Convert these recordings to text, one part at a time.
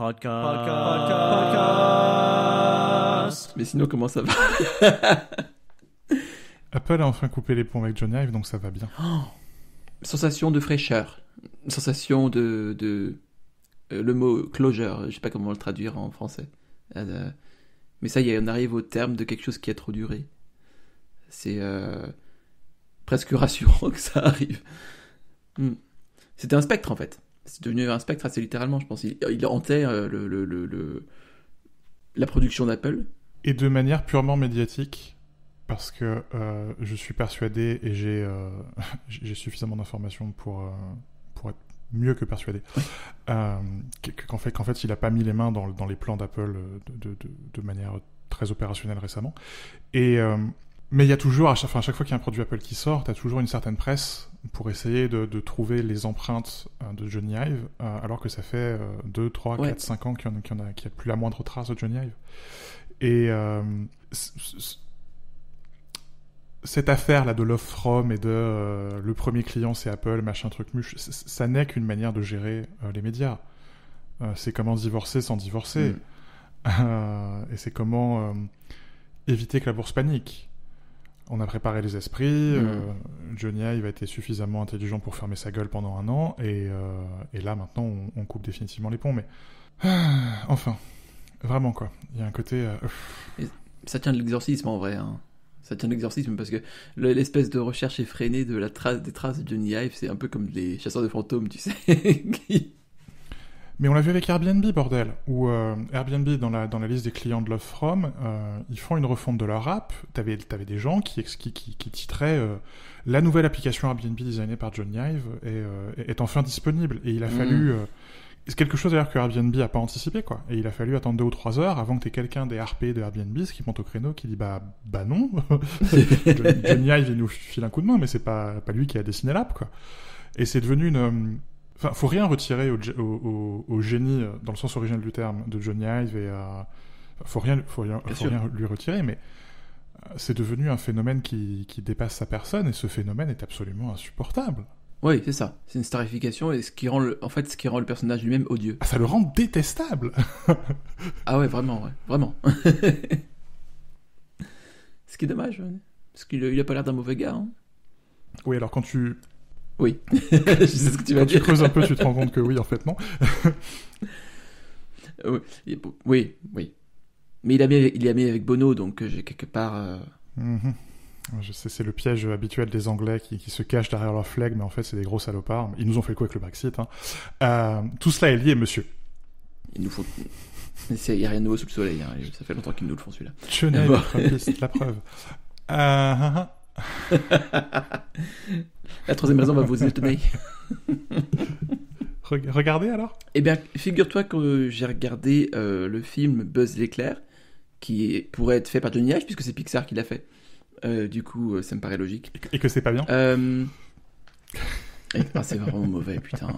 Podcast. Mais sinon, comment ça va Apple a enfin coupé les ponts avec Johnny Ive, donc ça va bien. Oh sensation de fraîcheur. Sensation de. Euh, le mot closure, je ne sais pas comment le traduire en français. Euh, mais ça y est, on arrive au terme de quelque chose qui a trop duré. C'est euh, presque rassurant que ça arrive. Hmm. C'était un spectre en fait c'est devenu un spectre assez littéralement, je pense. Il, enterre euh, le, la production d'Apple. Et de manière purement médiatique, parce que euh, je suis persuadé et j'ai euh, suffisamment d'informations pour, pour être mieux que persuadé qu'en fait, qu'en fait, il n'a pas mis les mains dans, les plans d'Apple de, manière très opérationnelle récemment. Et, mais il y a toujours, à chaque, à chaque fois qu'il y a un produit Apple qui sort, tu as toujours une certaine presse pour essayer de, trouver les empreintes euh, de Johnny Hive, euh, alors que ça fait 2, 3, 4, 5 ans qu'il n'y a, plus la moindre trace de Johnny Hive. Et euh, cette affaire là de Love From et de le premier client c'est Apple, machin truc muche, ça n'est qu'une manière de gérer les médias. c'est comment divorcer sans divorcer. Mm. et c'est comment éviter que la bourse panique on a préparé les esprits. Mm. Euh, Johnny Hive a été suffisamment intelligent pour fermer sa gueule pendant un an. Et, euh, là, maintenant, on, coupe définitivement les ponts. Mais enfin, vraiment quoi. Il y a un côté. Euh, ça tient de l'exorcisme en vrai. Hein. Ça tient de l'exorcisme parce que l'espèce de recherche effrénée de la trace des traces de Johnny Hive, c'est un peu comme les chasseurs de fantômes, tu sais, Mais on l'a vu avec Airbnb, bordel, où euh, Airbnb, dans la, dans la liste des clients de Love From, euh, ils font une refonte de leur app. T'avais avais des gens qui, qui, qui, titraient euh, La nouvelle application Airbnb designée par John Ive euh, est, est, enfin disponible. » Et il a mm. fallu... c'est quelque chose d'ailleurs que Airbnb a pas anticipé, quoi. Et il a fallu attendre deux ou trois heures avant que t'aies quelqu'un des RP de Airbnb qui monte au créneau, qui dit bah bah non, Johnny Hive, il nous file un coup de main, mais c'est pas pas lui qui a dessiné l'app, quoi. Et c'est devenu une faut rien retirer au, génie, euh, dans le sens original du terme, de Johnny Hive et. Euh, faut rien, faut lui retirer, mais euh, c'est devenu un phénomène qui, dépasse sa personne et ce phénomène est absolument insupportable. Oui, c'est ça. C'est une starification et ce qui rend le, en fait ce qui rend le personnage lui-même odieux. Ah, ça le rend détestable. ah ouais, vraiment, vraiment. ce qui est dommage, parce qu'il n'a a pas l'air d'un mauvais gars. Hein. Oui, alors quand tu oui. je sais ce que tu vas tu creuses un peu, tu te rends compte que oui, en fait, non. Euh, oui, oui. Mais il a mis, il a mis avec Bono, donc euh, j'ai quelque part. Euh, mhm. Je sais, c'est le piège habituel des Anglais qui, se cachent derrière leur flag, mais en fait, c'est des gros salopards. Ils nous ont fait quoi avec le Brexit. Hein. tout cela est lié, monsieur. Il nous faut. Il n'y a rien de nouveau sous le soleil. Hein, ça fait longtemps qu'ils nous le font, celui-là. c'est de la preuve. Hein, La troisième raison va vous étonner. Regardez alors Eh bien, figure-toi que j'ai regardé euh, le film Buzz l'éclair, qui pourrait être fait par Johnny H, puisque c'est Pixar qui l'a fait. Euh, du coup, euh, ça me paraît logique. Et que c'est pas bien ah, C'est vraiment mauvais, putain.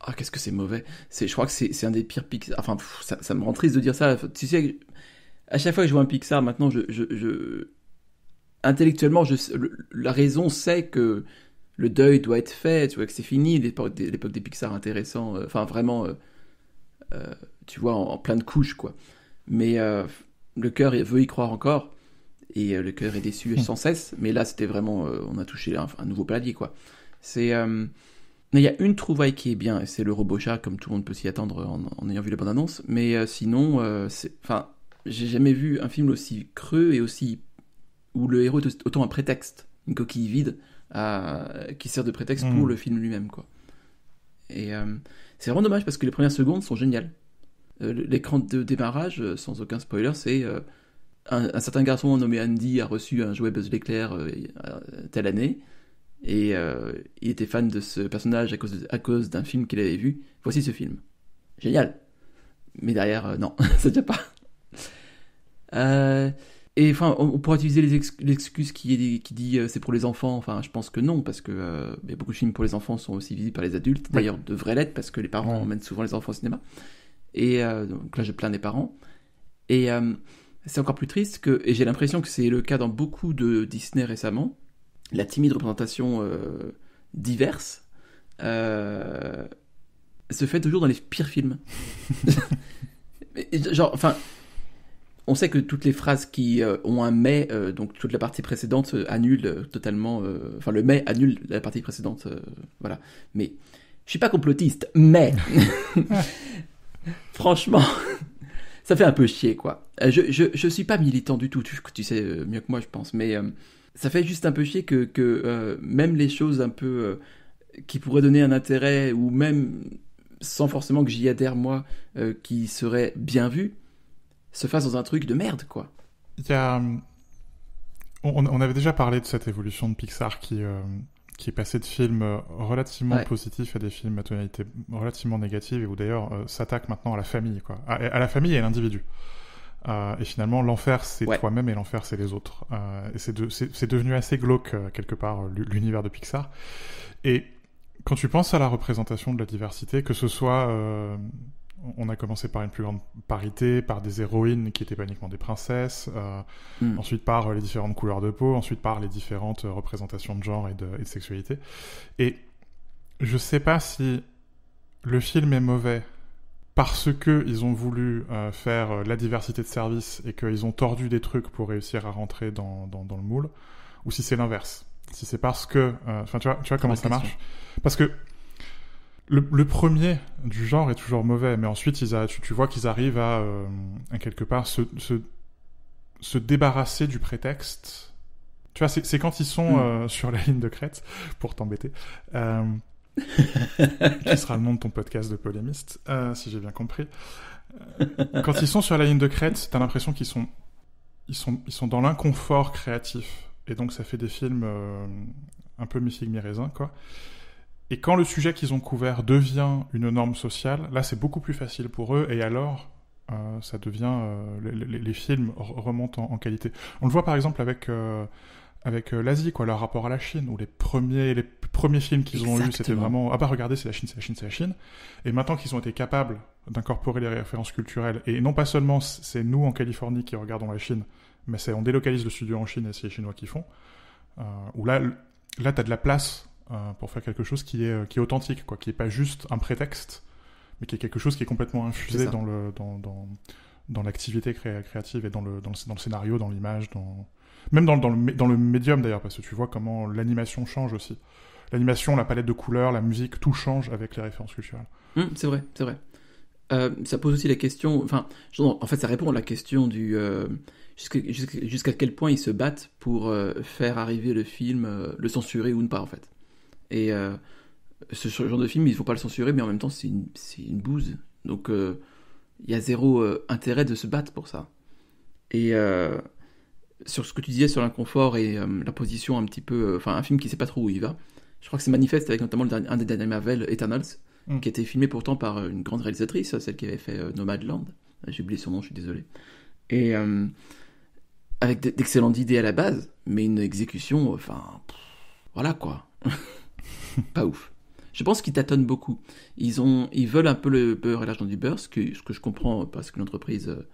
Ah, qu'est-ce que c'est mauvais Je crois que c'est un des pires Pixar. Enfin, ça, me rend triste de dire ça. Tu sais, à chaque fois que je vois un Pixar, maintenant, je intellectuellement, la raison c'est que le deuil doit être fait, tu vois, que c'est fini, l'époque des, Pixar intéressant, euh, enfin vraiment, euh, euh, tu vois, en, plein de couches, quoi. Mais le cœur veut y croire encore, et le cœur est déçu hmm. sans cesse, mais là c'était vraiment, on a touché un, nouveau palier, quoi. C'est. il y a une trouvaille qui est bien, c'est le robot chat, comme tout le monde peut s'y attendre en, ayant vu la bande-annonce, mais sinon, enfin, j'ai jamais vu un film aussi creux et aussi où le héros est autant un prétexte, une coquille vide qui sert de prétexte pour hmm. le film lui-même, quoi. Et euh, c'est vraiment dommage parce que les premières secondes sont géniales. Euh, l'écran de démarrage, euh, sans aucun spoiler, c'est un, certain garçon nommé Andy a reçu un jouet Buzz l'éclair telle année. Et il était fan de ce personnage à cause, à cause d'un film qu'il avait vu. Voici ce film. Génial. Mais derrière, non, ça ne tient pas. Euh, et enfin, on, pourrait utiliser l'excuse qui, qui dit euh, c'est pour les enfants. Enfin, je pense que non, parce que euh, beaucoup de films pour les enfants sont aussi visibles par les adultes. D'ailleurs, devraient l'être, parce que les parents emmènent souvent les enfants au cinéma. Et euh, donc là, j'ai plein des parents. Et c'est encore plus triste que, et j'ai l'impression que c'est le cas dans beaucoup de Disney récemment, la timide représentation diverse se fait toujours dans les pires films. Genre, enfin, on sait que toutes les phrases qui euh, ont un mais, euh, donc toute la partie précédente euh, annule totalement, enfin le mais annule la partie précédente, voilà. Mais je suis pas complotiste, mais franchement, ça fait un peu chier quoi. Je, je, suis pas militant du tout, tu, tu, sais mieux que moi je pense, mais ça fait juste un peu chier que, que même les choses un peu qui pourraient donner un intérêt ou même sans forcément que j'y adhère moi, qui seraient bien vues se fasse dans un truc de merde, quoi. Il y euh, On, avait déjà parlé de cette évolution de Pixar qui, euh, qui est passée de films euh, relativement positifs à des films à tonalité relativement négative et où d'ailleurs s'attaque maintenant à la famille, quoi. À, la famille et à l'individu. et finalement, l'enfer, c'est toi-même et l'enfer, c'est les autres. et c'est, c'est, c'est devenu assez glauque, quelque part, l'univers de Pixar. Et quand tu penses à la représentation de la diversité, que ce soit on a commencé par une plus grande parité, par des héroïnes qui étaient pas uniquement des princesses, euh, hmm. ensuite par euh, les différentes couleurs de peau, ensuite par les différentes euh, représentations de genre et de, sexualité. Et je ne sais pas si le film est mauvais parce que ils ont voulu faire la diversité de services et qu'ils ont tordu des trucs pour réussir à rentrer dans, le moule, ou si c'est l'inverse. Si c'est parce que, enfin tu vois, tu vois comment ça marche. Parce que le, le, premier du genre est toujours mauvais, mais ensuite ils a, tu, vois qu'ils arrivent euh, à, quelque part se, se, se, débarrasser du prétexte. Tu vois, c'est quand ils sont hmm. euh, sur la ligne de crête, pour t'embêter. Euh, qui sera le nom de ton podcast de polémiste, euh, si j'ai bien compris. quand ils sont sur la ligne de crête, t'as l'impression qu'ils sont, ils sont, ils sont dans l'inconfort créatif. Et donc ça fait des films un peu mi mi-raisin, quoi. Et quand le sujet qu'ils ont couvert devient une norme sociale, là c'est beaucoup plus facile pour eux et alors euh, ça devient euh, les, films remontent en, qualité. On le voit par exemple avec euh, avec l'Asie quoi, leur rapport à la Chine où les premiers les premiers films qu'ils ont eu c'était vraiment ah bah regardez c'est la Chine c'est la Chine c'est la Chine et maintenant qu'ils ont été capables d'incorporer les références culturelles et non pas seulement c'est nous en Californie qui regardons la Chine mais c'est on délocalise le studio en Chine et c'est les Chinois qui font où là là t'as de la place euh, pour faire quelque chose qui est, euh, qui est authentique, quoi, qui n'est pas juste un prétexte, mais qui est quelque chose qui est complètement infusé dans le dans, dans, dans l'activité créative et dans le, dans le, scénario, dans l'image, dans... même dans, dans, le, dans le médium d'ailleurs, parce que tu vois comment l'animation change aussi. L'animation, la palette de couleurs, la musique, tout change avec les références culturelles. Mmh, c'est vrai, c'est vrai. Euh, ça pose aussi la question, enfin, en fait, ça répond à la question du jusqu'à quel point ils se battent pour faire arriver le film, le censurer ou ne pas, en fait. Et euh, ce genre de film, il ne faut pas le censurer, mais en même temps, c'est une, une, bouse. Donc, euh, il y a zéro euh, intérêt de se battre pour ça. Et sur ce que tu disais sur l'inconfort et la position un petit peu. Enfin, un film qui ne sait pas trop où il va, je crois que c'est manifeste avec notamment le dernier, un des derniers Marvel, Eternals, mm. qui a été filmé pourtant par une grande réalisatrice, celle qui avait fait Nomadland. Ah, j'ai oublié son nom, je suis désolé. Et avec d'excellentes idées à la base, mais une exécution, enfin, voilà quoi. pas ouf. Je pense qu'ils tâtonnent beaucoup. Ils, ont, ils veulent un peu le beurre et l'argent du beurre, ce que, je comprends parce que l'entreprise euh,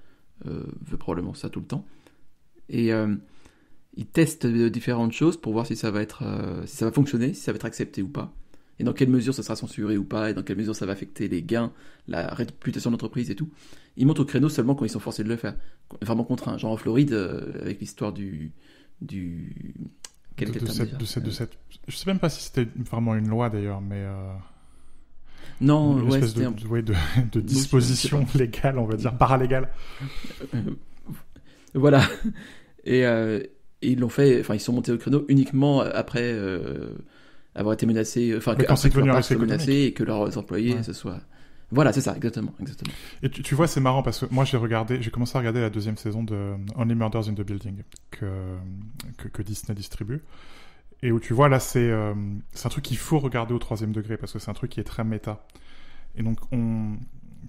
euh, veut probablement ça tout le temps. Et euh, ils testent différentes choses pour voir si ça, va être, ça va fonctionner, si ça va être accepté ou pas. Et dans quelle mesure ça sera censuré ou pas, et dans quelle mesure ça va affecter les gains, la réputation de l'entreprise et tout. Ils montent au créneau seulement quand ils sont forcés de le faire, vraiment contraints. Genre en Floride, avec l'histoire du, du, je de, euh. Je sais même pas si c'était vraiment une loi d'ailleurs, mais. Euh, non, une espèce de, de, disposition légale, on va dire, paralégale. Euh, voilà. Et, ils l'ont fait, enfin, ils sont montés au créneau uniquement après avoir été menacés, enfin, après que été menacés et que leurs employés ce se soient voilà, c'est ça, exactement, exactement. Et tu, vois, c'est marrant parce que moi, j'ai regardé, j'ai commencé à regarder la deuxième saison de Only Murders in the Building que, que, Disney distribue. Et où tu vois, là, euh, c'est un truc qu'il faut regarder au troisième degré parce que c'est un truc qui est très méta. Et donc, on.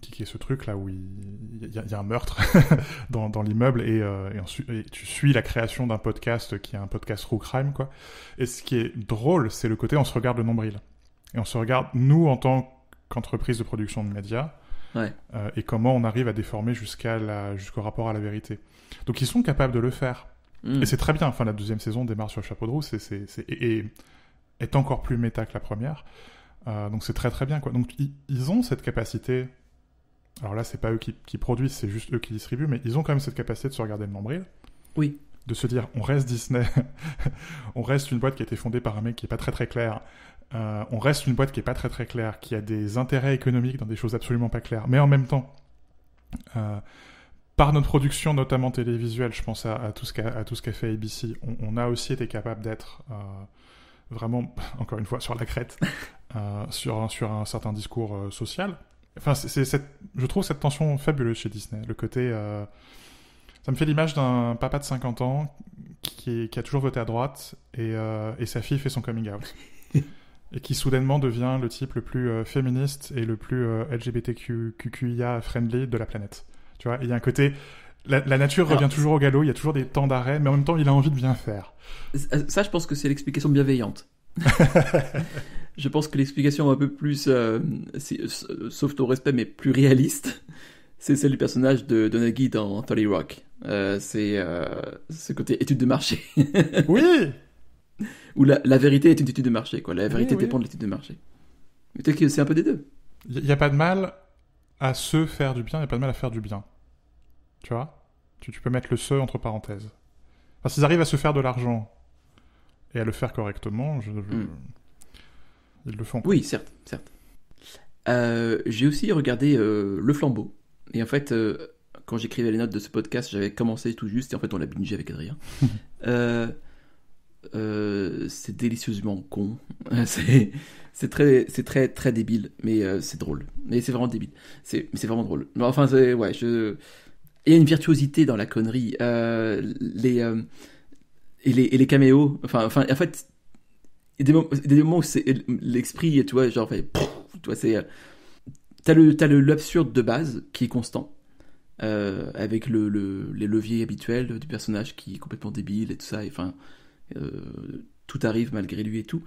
Qui, qui est ce truc là où il, y, a, un meurtre dans, dans l'immeuble et, euh, et, tu suis la création d'un podcast qui est un podcast true crime quoi. Et ce qui est drôle, c'est le côté on se regarde le nombril et on se regarde nous en tant que qu'entreprise de production de médias. Euh, et comment on arrive à déformer jusqu'à la, jusqu'au rapport à la vérité. Donc ils sont capables de le faire. Hmm. Et c'est très bien. Enfin, la deuxième saison démarre sur le chapeau de roue et, est encore plus méta que la première. Euh, donc c'est très très bien. Quoi. Donc ils ont cette capacité. Alors là, c'est pas eux qui, produisent, c'est juste eux qui distribuent, mais ils ont quand même cette capacité de se regarder le nombril. Oui. De se dire, on reste Disney, on reste une boîte qui a été fondée par un mec qui est pas très très clair, euh, on reste une boîte qui est pas très très claire, qui a des intérêts économiques dans des choses absolument pas claires, mais en même temps, euh, par notre production, notamment télévisuelle, je pense à, à tout ce qu'a fait ABC, on, a aussi été capable d'être euh, vraiment, encore une fois, sur la crête, sur, un certain discours social. Enfin, je trouve cette tension fabuleuse chez Disney, le côté... ça me fait l'image d'un papa de 50 ans qui, a toujours voté à droite et sa fille fait son coming out. et qui soudainement devient le type le plus euh, féministe et le plus euh, LGBTQIA friendly de la planète. Tu vois, il y a un côté. La, nature revient toujours au galop, il y a toujours des temps d'arrêt, mais en même temps, il a envie de bien faire. Euh, ça, je pense que c'est l'explication bienveillante. je pense que l'explication un peu plus, sauf ton respect, mais plus réaliste, c'est celle du personnage de Donaghy dans Tolly Rock. c'est ce côté étude de marché. oui, Où la, vérité est une étude de marché, quoi. La vérité dépend de l'étude de marché. Mais peut-être que c'est un peu des deux. Il n'y a pas de mal à se faire du bien, il n'y a pas de mal à faire du bien. Tu vois tu, peux mettre le se entre parenthèses. Enfin, s'ils arrivent à se faire de l'argent et à le faire correctement, hmm. ils le font. Oui, certes, certes. Euh, j'ai aussi regardé euh, Le Flambeau. Et en fait, euh, quand j'écrivais les notes de ce podcast, j'avais commencé tout juste, et en fait, on l'a bingé avec Adrien. Euh, c'est délicieusement con. c'est c'est très c'est très très débile, mais euh, c'est drôle. Mais c'est vraiment débile. C'est c'est vraiment drôle. enfin c'est ouais, je il y a une virtuosité dans la connerie. Euh, les, et les et les caméos. Enfin enfin en fait il y a des moments où c'est l'esprit, tu vois, genre tu vois, c'est t'as le le l'absurde de base qui est constant. avec le, le, les leviers habituels du personnage qui est complètement débile et tout ça, enfin, euh, tout arrive malgré lui et tout.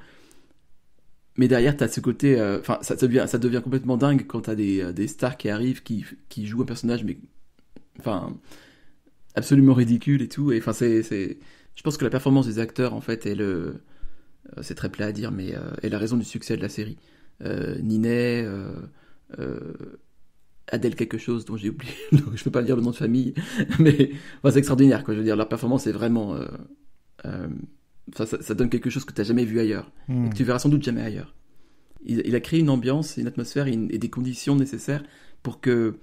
Mais derrière, tu as ce côté. Euh, enfin, ça, devient, ça devient complètement dingue quand tu des, euh, des, stars qui arrivent, qui, qui jouent un personnage, mais. Enfin. Absolument ridicule et tout. Et enfin, c'est. Je pense que la performance des acteurs, en fait, est le. C'est très plat à dire, mais est la raison du succès de la série. Euh, Ninet, Adèle quelque chose dont j'ai oublié, je peux pas dire le nom de famille, mais c'est extraordinaire. Quoi. Je veux dire, leur performance est vraiment euh, ça, donne quelque chose que tu n'as jamais vu ailleurs hmm. et que tu verras sans doute jamais ailleurs. Il, a créé une ambiance, une atmosphère et, des conditions nécessaires pour que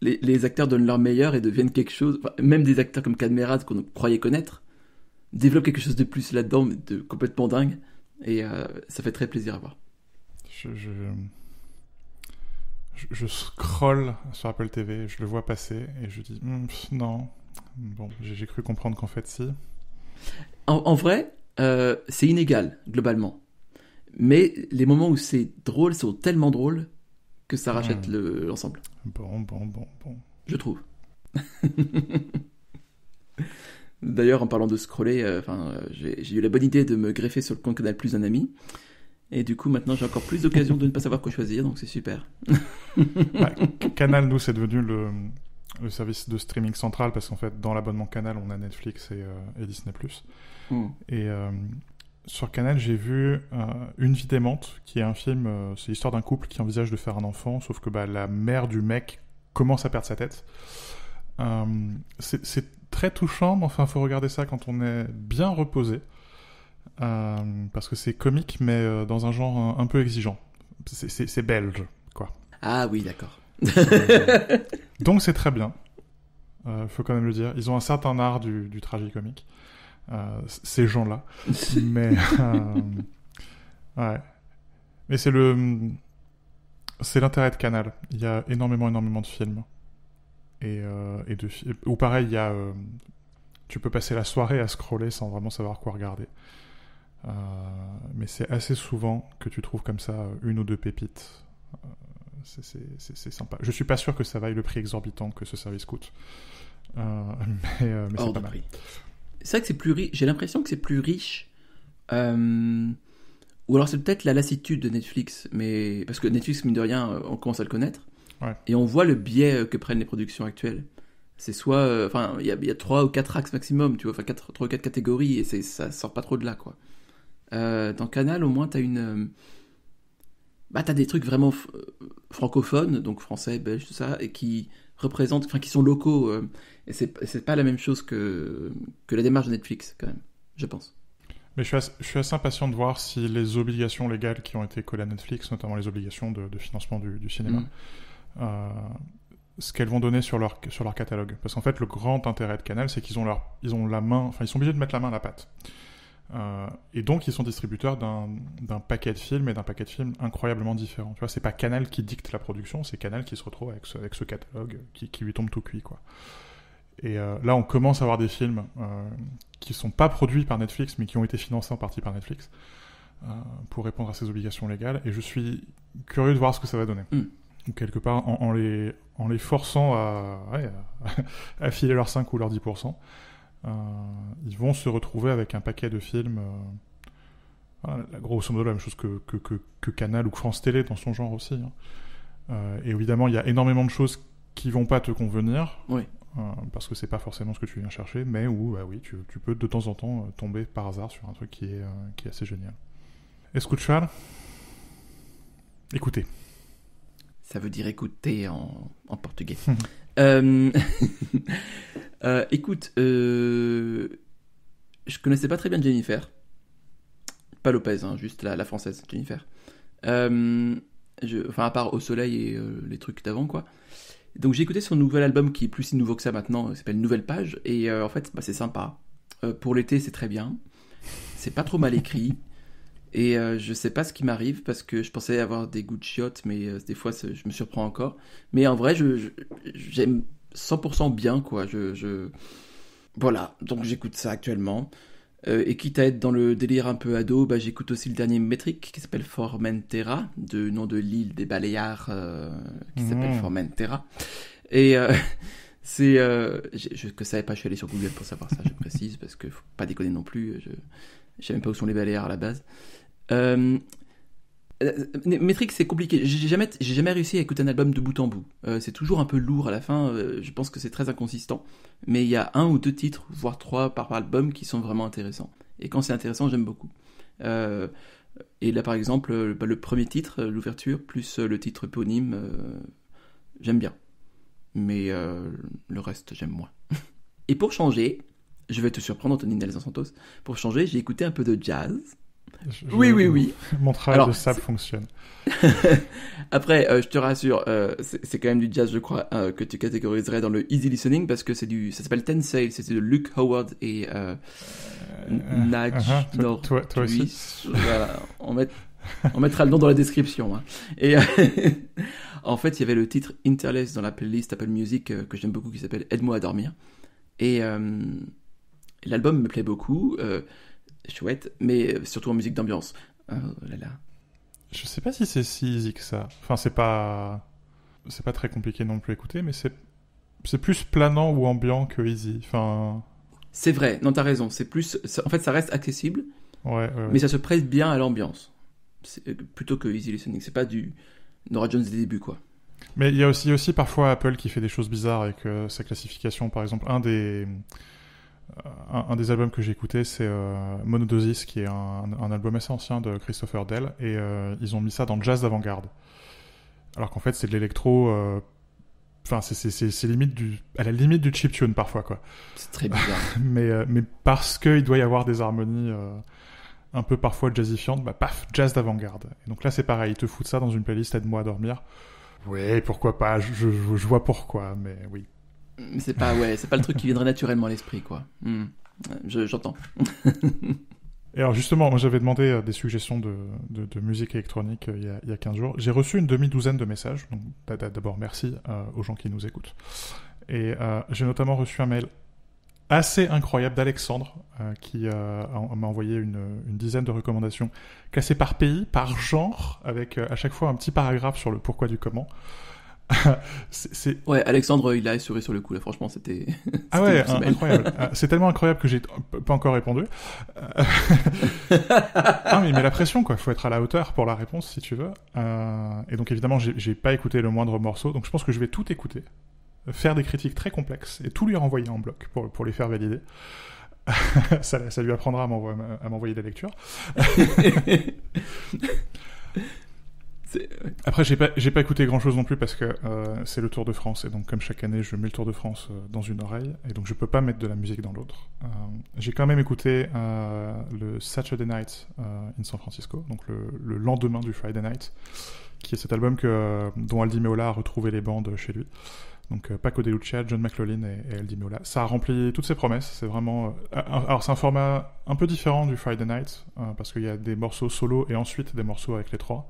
les, acteurs donnent leur meilleur et deviennent quelque chose. même des acteurs comme Cadmerad qu'on croyait connaître développent quelque chose de plus là-dedans, de complètement dingue. Et euh, ça fait très plaisir à voir. Je, je, scroll sur Apple TV, je le vois passer et je dis hmm, non. Bon, j'ai cru comprendre qu'en fait si. En, vrai, euh, c'est inégal, globalement. Mais les moments où c'est drôle sont tellement drôles que ça rachète hmm. l'ensemble. bon, bon, bon, bon. Je trouve. D'ailleurs, en parlant de scroller, euh, euh, j'ai, eu la bonne idée de me greffer sur le compte Canal Plus d'un ami. Et du coup, maintenant, j'ai encore plus d'occasions de ne pas savoir quoi choisir, donc c'est super. Canal, nous, c'est devenu le, le service de streaming central, parce qu'en fait, dans l'abonnement Canal, on a Netflix et, euh, Disney. Plus mm. Et euh, sur Canal, j'ai vu euh, Une vie démente, qui est un film, c'est l'histoire d'un couple qui envisage de faire un enfant, sauf que bah, la mère du mec commence à perdre sa tête. c'est très touchant, mais enfin, faut regarder ça quand on est bien reposé. parce que c'est comique, mais dans un genre un peu exigeant. C'est belge, quoi. Ah oui, d'accord. Donc c'est très bien. Euh, faut quand même le dire. Ils ont un certain art du, du tragicomique. Euh, ces gens-là. Mais. Euh, ouais. Mais c'est le. C'est l'intérêt de Canal. Il y a énormément, énormément de films. Et, euh, et de. Ou pareil, il y a. tu peux passer la soirée à scroller sans vraiment savoir quoi regarder. mais c'est assez souvent que tu trouves comme ça une ou deux pépites c'est sympa. Je suis pas sûr que ça vaille le prix exorbitant que ce service coûte. Euh, euh, mais, c'est pas mal. C'est vrai que c'est plus riche. J'ai l'impression que c'est plus riche. Euh, ou alors c'est peut-être la lassitude de Netflix, mais parce que Netflix, mine de rien, on commence à le connaître. Et on voit le biais que prennent les productions actuelles. C'est soit, enfin, il y, a trois ou quatre axes maximum, tu vois, enfin trois ou quatre catégories, et ça sort pas trop de là, quoi. dans Canal, au moins, t'as une, bah, t'as des trucs vraiment euh, francophones, donc français, belge, tout ça, et qui représentent, enfin, qui sont locaux. Euh, et c'est pas la même chose que, que la démarche de Netflix, quand même, je pense. Mais je suis, assez, je suis, assez, impatient de voir si les obligations légales qui ont été collées à Netflix, notamment les obligations de, financement du, cinéma, mm. euh, ce qu'elles vont donner sur leur, sur leur catalogue. Parce qu'en fait, le grand intérêt de Canal, c'est qu'ils ont, leur, ils ont la main, enfin, ils sont obligés de mettre la main à la pâte. Euh, et donc, ils sont distributeurs d'un paquet de films et d'un paquet de films incroyablement différents. Tu vois, c'est pas Canal qui dicte la production, c'est Canal qui se retrouve avec ce, catalogue qui, lui tombe tout cuit, quoi. Et euh, là, on commence à avoir des films euh, qui sont pas produits par Netflix, mais qui ont été financés en partie par Netflix euh, pour répondre à ses obligations légales. Et je suis curieux de voir ce que ça va donner. Mm. quelque part, en, en, les, forçant à, à filer leurs 5 ou leurs 10%. Euh, ils vont se retrouver avec un paquet de films. Euh, grosso modo la même chose que, Canal ou France Télé dans son genre aussi. Hein. Euh, et évidemment, il y a énormément de choses qui vont pas te convenir, parce que c'est pas forcément ce que tu viens chercher, mais où bah oui, tu, peux de temps en temps tomber par hasard sur un truc qui est, qui est assez génial. Charles Écoutez. Ça veut dire écouter en portugais. Euh, euh... écoute, euh, je connaissais pas très bien Jennifer. Pas Lopez, hein, juste la, française, Jennifer. Euh, je... Enfin, à part Au Soleil et les trucs d'avant, quoi. Donc j'ai écouté son nouvel album qui est plus si nouveau que ça maintenant, il s'appelle Nouvelle Page, et en fait, bah, c'est sympa. pour l'été, c'est très bien. C'est pas trop mal écrit. Et euh, je sais pas ce qui m'arrive parce que je pensais avoir des goûts de chiottes, mais euh, des fois je me surprends encore. Mais en vrai, je, j'aime 100% bien quoi. Je, Voilà, donc j'écoute ça actuellement. Euh, et quitte à être dans le délire un peu ado, bah, j'écoute aussi le dernier métrique qui s'appelle Formentera, de nom de l'île des Baléares qui s'appelle mmh. Formentera. Et c'est. je ne savais pas, je suis allé sur Google pour savoir ça, je précise, parce que faut pas déconner non plus. Je, ne sais même pas où sont les Baléares à la base. Euh, euh c'est compliqué. J'ai jamais, j'ai jamais réussi à écouter un album de bout en bout. Euh, c'est toujours un peu lourd à la fin. Euh, je pense que c'est très inconsistant. Mais il y a un ou deux titres, voire trois par album, qui sont vraiment intéressants. Et quand c'est intéressant, j'aime beaucoup. et là, par exemple, le, bah, le premier titre, l'ouverture, plus le titre éponyme, j'aime bien. Mais le reste, j'aime moins. et pour changer, je vais te surprendre, Anthony Nelson Santos. Pour changer, j'ai écouté un peu de jazz oui, oui, oui. Mon travail de sable fonctionne. Après, euh, je te rassure, euh, c'est quand même du jazz, je crois, euh, que tu catégoriserais dans le easy listening parce que c'est du, ça s'appelle Ten Sail, c'est de Luke Howard et Natch, uh-huh, uh uh-huh. on, met, on, mettra le nom dans la description. Hein. Et en fait, il y avait le titre Interlace dans la playlist Apple Music que j'aime beaucoup qui s'appelle Aide-moi à dormir. Et l'album me plaît beaucoup chouette, mais surtout en musique d'ambiance. Oh là là. Je sais pas si c'est si easy que ça. Enfin, c'est pas. C'est pas très compliqué non plus à écouter, mais c'est. C'est plus planant ou ambiant que easy. Enfin. C'est vrai, non, t'as raison. C'est plus. En fait, ça reste accessible. Mais ça se prête bien à l'ambiance. Plutôt que easy listening. C'est pas du. Nora Jones des débuts, quoi. Mais il y a aussi, aussi parfois Apple qui fait des choses bizarres avec sa classification. Par exemple, un des euh, un, des albums que j'ai écouté, c'est euh, Monodosis, qui est un, album assez ancien de Christopher Dell, et euh, ils ont mis ça dans jazz d'avant-garde. Alors qu'en fait, c'est de l'électro. Enfin, c'est limite du, à la limite du tune parfois, quoi. C'est très bizarre. mais, mais parce qu'il doit y avoir des harmonies un peu parfois jazzifiantes, bah paf, jazz d'avant-garde. Et donc là, c'est pareil, ils te foutent ça dans une playlist, aide-moi à dormir. Oui, pourquoi pas, je vois pourquoi, mais oui. C'est pas, ouais, c'est pas le truc qui viendrait naturellement à l'esprit, quoi. Hmm. J'entends. Et alors justement, moi j'avais demandé euh, des suggestions de, musique électronique euh, il y, a, 15 jours. J'ai reçu une demi-douzaine de messages, d'abord merci euh, aux gens qui nous écoutent. Et j'ai notamment reçu un mail assez incroyable d'Alexandre qui m'a envoyé une, dizaine de recommandations cassées par pays, par genre, avec à chaque fois un petit paragraphe sur le pourquoi du comment. Ouais, Alexandre, il a assuré sur le coup, franchement, c'était. ah ouais, incroyable. Ah, c'est tellement incroyable que j'ai pas encore répondu. Ah mais il met la pression, quoi. Faut être à la hauteur pour la réponse, si tu veux. Euh, et donc, évidemment, j'ai pas écouté le moindre morceau, donc je pense que je vais tout écouter, faire des critiques très complexes et tout lui renvoyer en bloc pour, pour les faire valider. ça, lui apprendra à m'envoyer la lecture. Après, j'ai pas, pas écouté grand chose non plus parce que euh, c'est le Tour de France et donc, comme chaque année, je mets le Tour de France euh, dans une oreille et donc je peux pas mettre de la musique dans l'autre. Euh, j'ai quand même écouté le Saturday Night in San Francisco, donc le, lendemain du Friday Night, qui est cet album que, dont Aldi Meola a retrouvé les bandes chez lui. Donc Paco De Lucia, John McLaughlin et, et Aldi Meola. Ça a rempli toutes ses promesses. C'est vraiment. alors c'est un format un peu différent du Friday Night parce qu'il y a des morceaux solo et ensuite des morceaux avec les trois.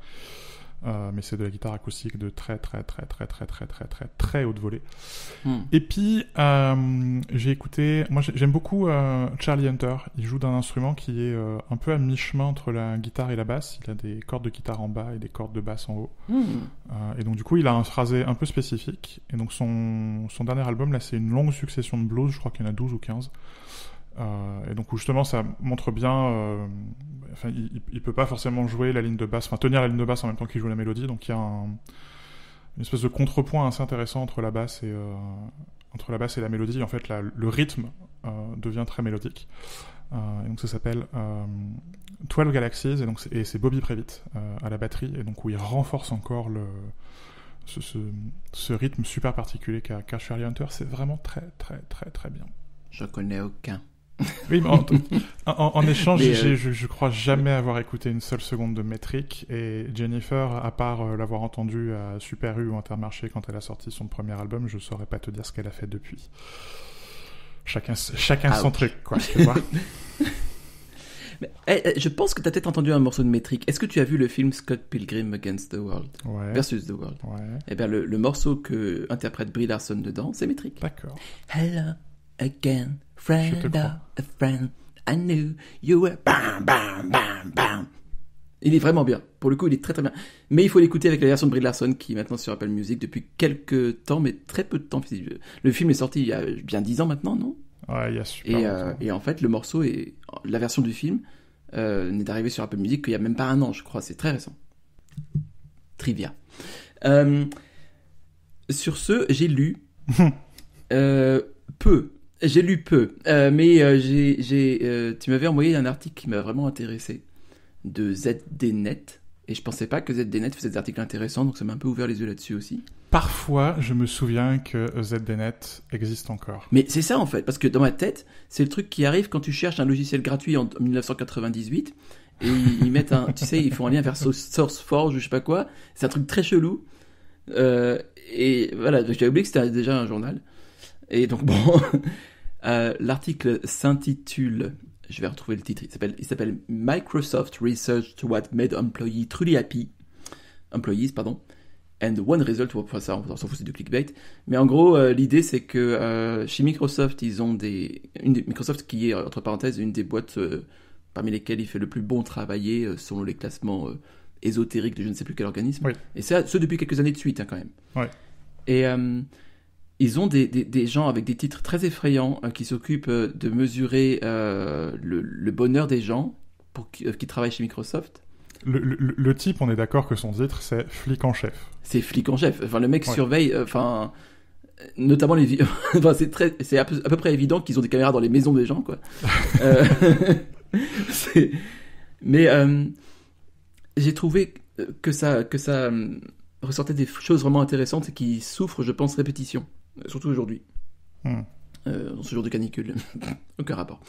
Euh, mais c'est de la guitare acoustique de très très très très très très très très très haute volée. Hmm. Et puis euh, j'ai écouté, moi j'aime beaucoup euh, Charlie Hunter. Il joue d'un instrument qui est un peu à mi chemin entre la guitare et la basse. Il a des cordes de guitare en bas et des cordes de basse en haut. Hmm. et donc du coup il a un phrasé un peu spécifique. Et donc son son dernier album là c'est une longue succession de blues. Je crois qu'il y en a 12 ou 15. Euh, et donc justement ça montre bien, euh, enfin, il, ne peut pas forcément jouer la ligne de basse, enfin tenir la ligne de basse en même temps qu'il joue la mélodie, donc il y a une espèce de contrepoint assez intéressant entre la basse et euh, entre la basse et la mélodie. En fait, le rythme devient très mélodique. et donc ça s'appelle 12 Galaxies et donc et c'est Bobby Previtt à la batterie et donc où il renforce encore le ce, rythme super particulier qu'a qu Charlie Hunter, c'est vraiment très très très très bien. Je connais aucun. Oui, en, échange, euh, je, crois jamais avoir écouté une seule seconde de métrique. Et Jennifer, à part euh, l'avoir entendue à Super U ou Intermarché quand elle a sorti son premier album, je saurais pas te dire ce qu'elle a fait depuis. Chacun, chacun son truc, quoi. Tu vois eh, eh, je pense que tu as peut-être entendu un morceau de métrique. Est-ce que tu as vu le film Scott Pilgrim Against the World ouais. Versus the World Eh bien, le, morceau que interprète Brie Larson dedans, c'est métrique. D'accord. Hello again. Friend a friend, I knew you were. Bam, bam, bam, bam. Il est vraiment bien. Pour le coup, il est très très bien. Mais il faut l'écouter avec la version de Brie Larson qui est maintenant sur Apple Music depuis quelques temps, mais très peu de temps. Euh, le film est sorti il y a bien dix ans maintenant, non Ouais, il y a super. Et, euh, en fait, le morceau et La version du film euh, n'est arrivée sur Apple Music qu'il n'y a même pas un an, je crois. C'est très récent. Trivia. sur ce, j'ai lu peu j'ai lu peu, euh, mais euh, j'ai, euh, tu m'avais envoyé un article qui m'a vraiment intéressé de ZDNet. Et je pensais pas que ZDNet faisait des articles intéressants, donc ça m'a un peu ouvert les yeux là-dessus aussi. Parfois, je me souviens que ZDNet existe encore. Mais c'est ça en fait, parce que dans ma tête, c'est le truc qui arrive quand tu cherches un logiciel gratuit en 1998 et ils, mettent un, tu sais, ils font un lien vers SourceForge ou je sais pas quoi. C'est un truc très chelou. et voilà, j'avais oublié que c'était déjà un journal. Et donc bon, euh, l'article s'intitule, je vais retrouver le titre, il s'appelle Microsoft Research to What Made Employees Truly Happy. Employees, pardon. And one result, enfin, ça, on s'en fout, c'est du clickbait. Mais en gros, euh, l'idée, c'est que euh, chez Microsoft, ils ont des, Microsoft qui est, entre parenthèses, une des boîtes parmi lesquelles il fait le plus bon travail selon les classements ésotériques de je ne sais plus quel organisme. Et ça, ce depuis quelques années de suite, hein, quand même. Et ils ont des, gens avec des titres très effrayants euh, qui s'occupent euh, de mesurer euh, le, bonheur des gens pour qui, travaillent chez Microsoft. Le, type, on est d'accord que son titre, c'est flic en chef. C'est flic en chef. Enfin, le mec surveille, enfin, notamment les. enfin, c'est très, c'est à, peu, à peu près évident qu'ils ont des caméras dans les maisons des gens, quoi. Mais j'ai trouvé que ça, que ça hum, ressortait des choses vraiment intéressantes et qui souffrent, je pense, répétition surtout aujourd'hui. Hmm. Euh, dans ce jour de canicule. Aucun rapport.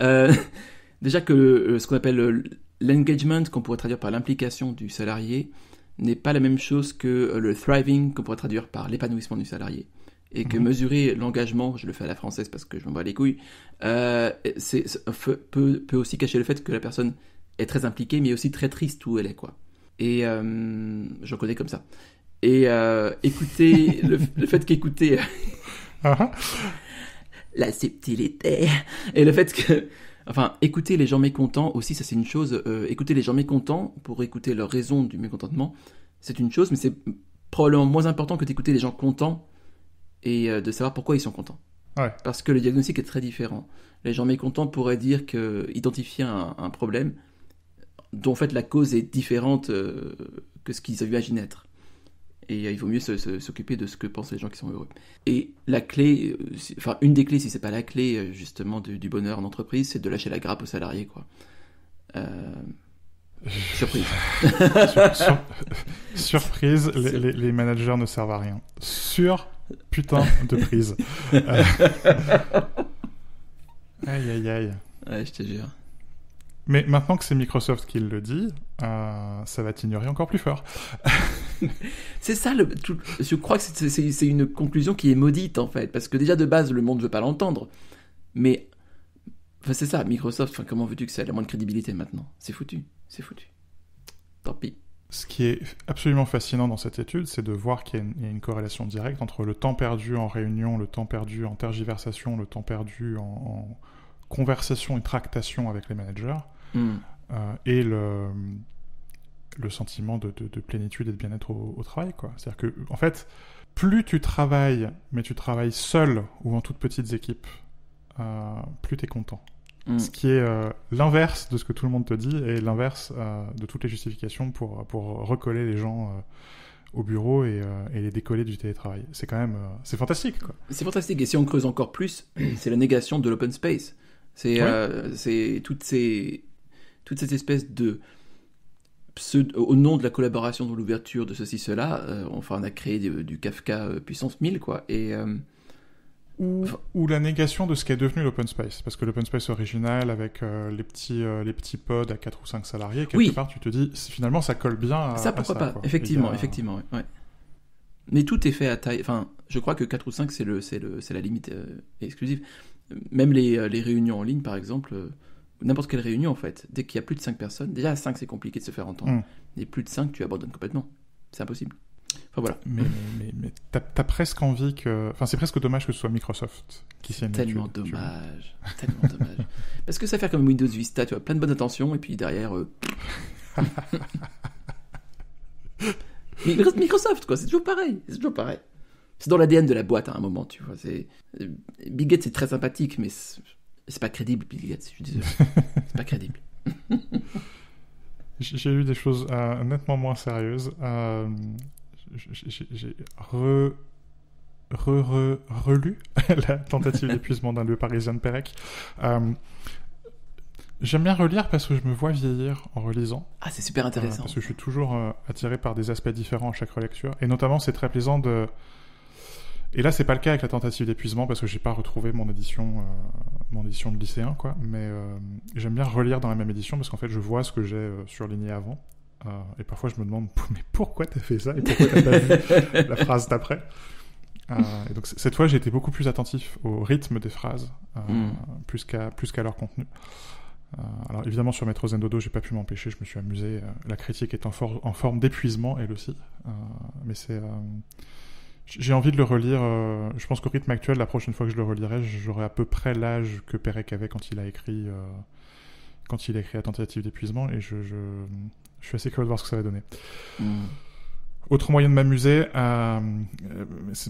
Euh, déjà que euh, ce qu'on appelle l'engagement, qu'on pourrait traduire par l'implication du salarié, n'est pas la même chose que le thriving, qu'on pourrait traduire par l'épanouissement du salarié. Et que hmm. mesurer l'engagement, je le fais à la française parce que je m'en bats les couilles, peut, peut, aussi cacher le fait que la personne est très impliquée, mais aussi très triste où elle est, quoi. Et je connais comme ça. Et euh, écouter, le, fait qu'écouter euh, uh-huh. la subtilité et le fait que, enfin, écouter les gens mécontents aussi, ça c'est une chose. Euh, écouter les gens mécontents pour écouter leur raison du mécontentement, c'est une chose, mais c'est probablement moins important que d'écouter les gens contents et de savoir pourquoi ils sont contents. Parce que le diagnostic est très différent. Les gens mécontents pourraient dire que identifier un, problème dont en fait la cause est différente que ce qu'ils imaginaient être et euh, il vaut mieux s'occuper de ce que pensent les gens qui sont heureux. Et la clé, euh, enfin une des clés, si c'est pas la clé euh, justement du, bonheur en entreprise, c'est de lâcher la grappe aux salariés, quoi. Surprise. surprise, les, managers ne servent à rien. Sur putain de prise. aïe aïe aïe. Ouais, je te jure. Mais maintenant que c'est Microsoft qui le dit, ça va t'ignorer encore plus fort. c'est ça, je crois que c'est une conclusion qui est maudite, en fait, parce que déjà de base, le monde ne veut pas l'entendre. Mais c'est ça, Microsoft, comment veux-tu que ça ait la moindre crédibilité maintenant C'est foutu, c'est foutu. Tant pis. Ce qui est absolument fascinant dans cette étude, c'est de voir qu'il y, a une corrélation directe entre le temps perdu en réunion, le temps perdu en tergiversation, le temps perdu en, conversation et tractation avec les managers, hmm. euh, et le le sentiment de, de, plénitude et de bien-être au, au, travail. C'est-à-dire que, en fait, plus tu travailles, mais tu travailles seul ou en toutes petites équipes, euh, plus tu es content. Mm. Ce qui est euh, l'inverse de ce que tout le monde te dit et l'inverse euh, de toutes les justifications pour, pour recoller les gens au bureau et, les décoller du télétravail. C'est quand même... c'est fantastique, C'est fantastique. Et si on creuse encore plus, c'est la négation de l'open space. C'est c'est toutes ces... Toute cette espèce de au nom de la collaboration dans l'ouverture de ceci, cela, euh, enfin, on a créé du, Kafka euh, puissance 1000, quoi. Et, euh, ou, la négation de ce qui est devenu l'open space. Parce que l'open space original, avec les, petits, les petits pods à 4 ou 5 salariés, quelque part, tu te dis, finalement, ça colle bien à ça. pourquoi pas Effectivement, effectivement, Mais tout est fait à taille. Enfin, je crois que 4 ou 5, c'est, la limite exclusive. Même les, les réunions en ligne, par exemple n'importe quelle réunion en fait, dès qu'il y a plus de 5 personnes, déjà à 5 c'est compliqué de se faire entendre. Mm. Et plus de 5 tu abandonnes complètement. C'est impossible. Enfin voilà. Mais, mais, mais t'as presque envie que. Enfin, c'est presque dommage que ce soit Microsoft qui s'y Tellement dommage. tellement dommage. Parce que ça fait comme Windows Vista, tu vois, plein de bonnes intentions, et puis derrière. Euh, reste Microsoft, quoi, c'est toujours pareil. C'est toujours pareil. C'est dans l'ADN de la boîte hein, à un moment, tu vois. c'est euh, c'est très sympathique, mais c'est pas crédible, Bill Gates, je suis désolé. C'est pas crédible. j'ai eu des choses euh, nettement moins sérieuses. Euh, j'ai re, re, relu la tentative d'épuisement d'un lieu parisien de Pérec. Euh, j'aime bien relire parce que je me vois vieillir en relisant. Ah, c'est super intéressant. parce que je suis toujours attiré par des aspects différents à chaque relecture. Et notamment, c'est très plaisant de et là, c'est pas le cas avec la tentative d'épuisement parce que j'ai pas retrouvé mon édition, euh, mon édition de lycéen, quoi. Mais euh, j'aime bien relire dans la même édition parce qu'en fait, je vois ce que j'ai euh, surligné avant. et parfois, je me demande, mais pourquoi t'as fait ça et pourquoi t'as pas la phrase d'après donc cette fois, j'ai été beaucoup plus attentif au rythme des phrases, hmm. plus qu'à plus qu'à leur contenu. alors évidemment, sur Maître Zendodo, j'ai pas pu m'empêcher, je me suis amusé. la critique est en, en forme d'épuisement, elle aussi, mais c'est j'ai envie de le relire. Euh, je pense qu'au rythme actuel, la prochaine fois que je le relirai, j'aurai à peu près l'âge que Pérec avait quand il a écrit, euh, quand il a écrit La tentative d'épuisement, et je, suis assez curieux de voir ce que ça va donner. Hmm. Autre moyen de m'amuser, euh,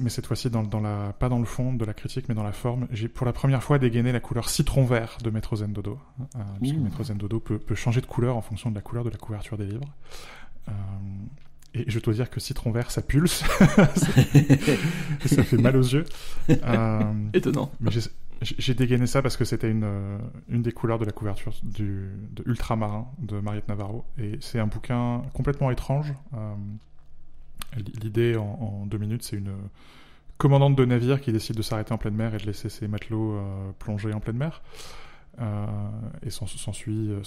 mais cette fois-ci pas dans le fond de la critique, mais dans la forme, j'ai pour la première fois dégainé la couleur citron vert de Metro Dodo hein, puisque Metro peut, peut changer de couleur en fonction de la couleur de la couverture des livres. Et je dois dire que citron vert, ça pulse. ça fait mal aux yeux. Euh, Étonnant. j'ai dégainé ça parce que c'était une, euh, une des couleurs de la couverture du, de Ultramarin de Mariette Navarro. Et c'est un bouquin complètement étrange. Euh, l'idée en, deux minutes, c'est une commandante de navire qui décide de s'arrêter en pleine mer et de laisser ses matelots plonger en pleine mer. et s'en suivent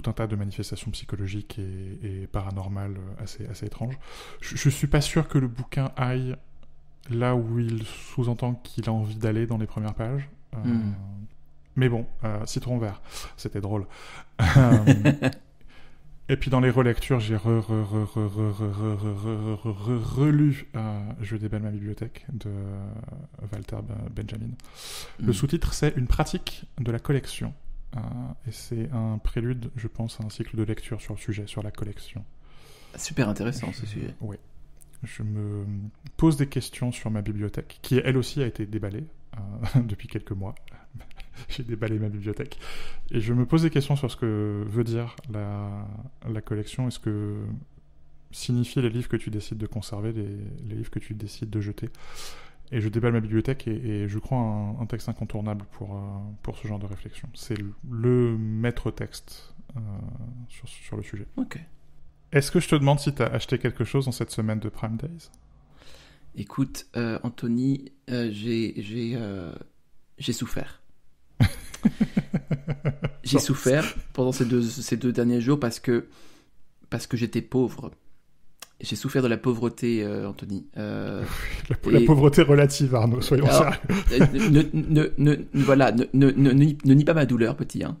tout un tas de manifestations psychologiques et, paranormales assez, assez étranges. Je, ne suis pas sûr que le bouquin aille là où il sous-entend qu'il a envie d'aller dans les premières pages. Mais bon, citron vert, c'était drôle. et puis dans les relectures, j'ai relu Je déballe ma bibliothèque de Walter Benjamin. Le sous-titre, c'est Une pratique de la collection. Euh, et c'est un prélude, je pense, à un cycle de lecture sur le sujet, sur la collection. Super intéressant ce sujet. Oui. Je me pose des questions sur ma bibliothèque, qui elle aussi a été déballée euh, depuis quelques mois. J'ai déballé ma bibliothèque. Et je me pose des questions sur ce que veut dire la, collection et ce que signifient les livres que tu décides de conserver, les livres que tu décides de jeter. Et je déballe ma bibliothèque et, je crois un, un, texte incontournable pour, euh, pour ce genre de réflexion. C'est le, maître texte euh, sur, sur, le sujet. Ok. Est-ce que je te demande si tu as acheté quelque chose en cette semaine de Prime Days Écoute, euh, Anthony, euh, j'ai souffert. j'ai souffert pendant ces deux, ces deux derniers jours parce que, parce que j'étais pauvre. J'ai souffert de la pauvreté, euh, Anthony. Euh, la, pauvreté relative, Arnaud, soyons sérieux. Euh, ne, voilà, ne, nie pas ma douleur, petit hein.